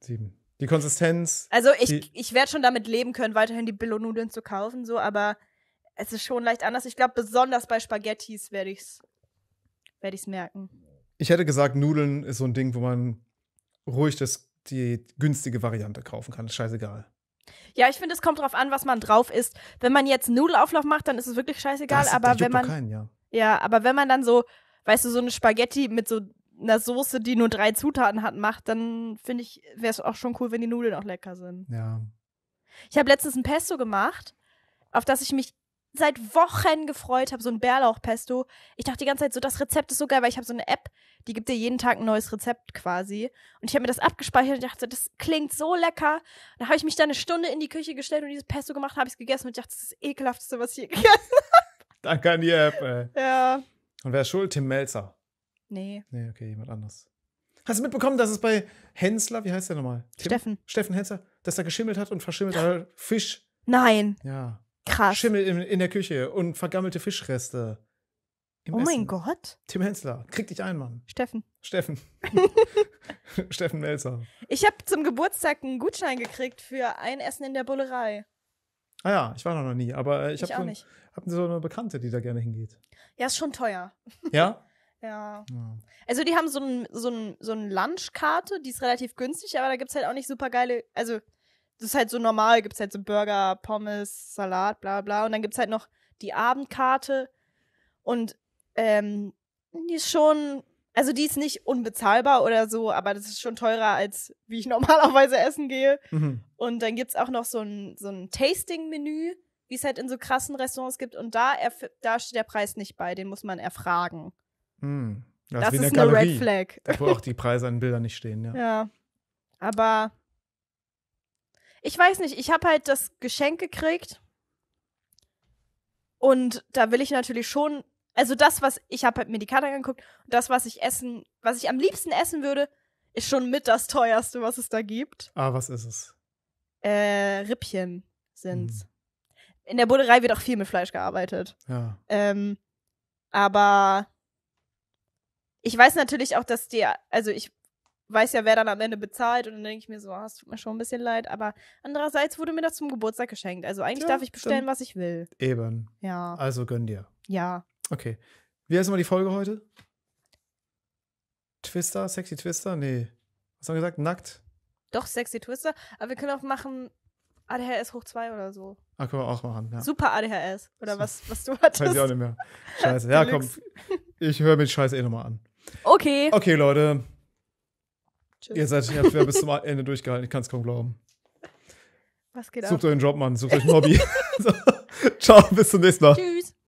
Sieben. Die Konsistenz. Also ich, ich werde schon damit leben können, weiterhin die Billo-Nudeln zu kaufen, so, aber es ist schon leicht anders. Ich glaube, besonders bei Spaghettis werde ich's, werde ich's merken. Ich hätte gesagt, Nudeln ist so ein Ding, wo man ruhig das, die günstige Variante kaufen kann. Ist scheißegal. Ja, ich finde, es kommt drauf an, was man drauf isst. Wenn man jetzt Nudelauflauf macht, dann ist es wirklich scheißegal. Das, aber wenn man keinen, ja. ja, aber wenn man dann so, weißt du, so eine Spaghetti mit so eine Soße, die nur drei Zutaten hat, macht, dann finde ich, wäre es auch schon cool, wenn die Nudeln auch lecker sind. Ja. Ich habe letztens ein Pesto gemacht, auf das ich mich seit Wochen gefreut habe, so ein Bärlauchpesto. Ich dachte die ganze Zeit so, das Rezept ist so geil, weil ich habe so eine App, die gibt dir jeden Tag ein neues Rezept quasi. Und ich habe mir das abgespeichert und dachte, das klingt so lecker. Da habe ich mich dann eine Stunde in die Küche gestellt und dieses Pesto gemacht, habe ich es gegessen und dachte, das ist das ekelhafteste, was ich hier gegessen habe. Danke an die App, ey. Ja. Und wer ist schuld? Tim Melzer. Nee. Nee, okay, jemand anders. Hast du mitbekommen, dass es bei Hensler, wie heißt der nochmal? Steffen. Steffen Hensler, dass er geschimmelt hat und verschimmelt hat Fisch. Nein. Ja. Krass. Schimmel in, in der Küche und vergammelte Fischreste. Im oh Essen. mein Gott. Tim Hensler, krieg dich ein, Mann. Steffen. Steffen. Steffen Melzer. Ich habe zum Geburtstag einen Gutschein gekriegt für ein Essen in der Bullerei. Ah ja, ich war noch nie, aber äh, ich, ich habe so, hab so eine Bekannte, die da gerne hingeht. Ja, ist schon teuer. Ja? Ja. Also die haben so ein, so ein, so ein Lunchkarte, die ist relativ günstig, aber da gibt es halt auch nicht super geile, also das ist halt so normal, gibt es halt so Burger, Pommes, Salat, bla bla. Und dann gibt es halt noch die Abendkarte und ähm, die ist schon, also die ist nicht unbezahlbar oder so, aber das ist schon teurer, als wie ich normalerweise essen gehe. Mhm. Und dann gibt es auch noch so ein, so ein Tasting-Menü, wie es halt in so krassen Restaurants gibt. Und da, da steht der Preis nicht bei, den muss man erfragen. Mm, das, das ist, ist eine Red Flag. Da, wo auch die Preise an Bildern nicht stehen, ja. Ja. Aber ich weiß nicht, ich habe halt das Geschenk gekriegt. Und da will ich natürlich schon, also das, was ich habe halt mir die Karte angeguckt, das, was ich essen, was ich am liebsten essen würde, ist schon mit das teuerste, was es da gibt. Ah, was ist es? Äh, Rippchen sind's. Hm. In der Bullerei wird auch viel mit Fleisch gearbeitet. Ja. Ähm, aber ich weiß natürlich auch, dass die, also ich weiß ja, wer dann am Ende bezahlt und dann denke ich mir so, ah, es tut mir schon ein bisschen leid, aber andererseits wurde mir das zum Geburtstag geschenkt. Also eigentlich ja, darf ich bestellen, was ich will. Eben. Ja. Also gönn dir. Ja. Okay. Wie heißt mal die Folge heute? Twister, Sexy Twister? Nee. Was haben wir gesagt? Nackt? Doch, Sexy Twister. Aber wir können auch machen ADHS hoch 2 oder so. Ah, können wir auch machen. Ja. Super ADHS. Oder was, was du hattest. Weiß ich auch nicht mehr. Scheiße. Ja, komm. Ich höre mir die Scheiße eh nochmal an. Okay. Okay, Leute. Tschüss. Ihr seid ihr habt bis zum Ende durchgehalten. Ich kann es kaum glauben. Was geht Sucht ab? Sucht euch einen Job, Mann. Sucht euch ein Hobby. Ciao, bis zum nächsten Mal. Tschüss.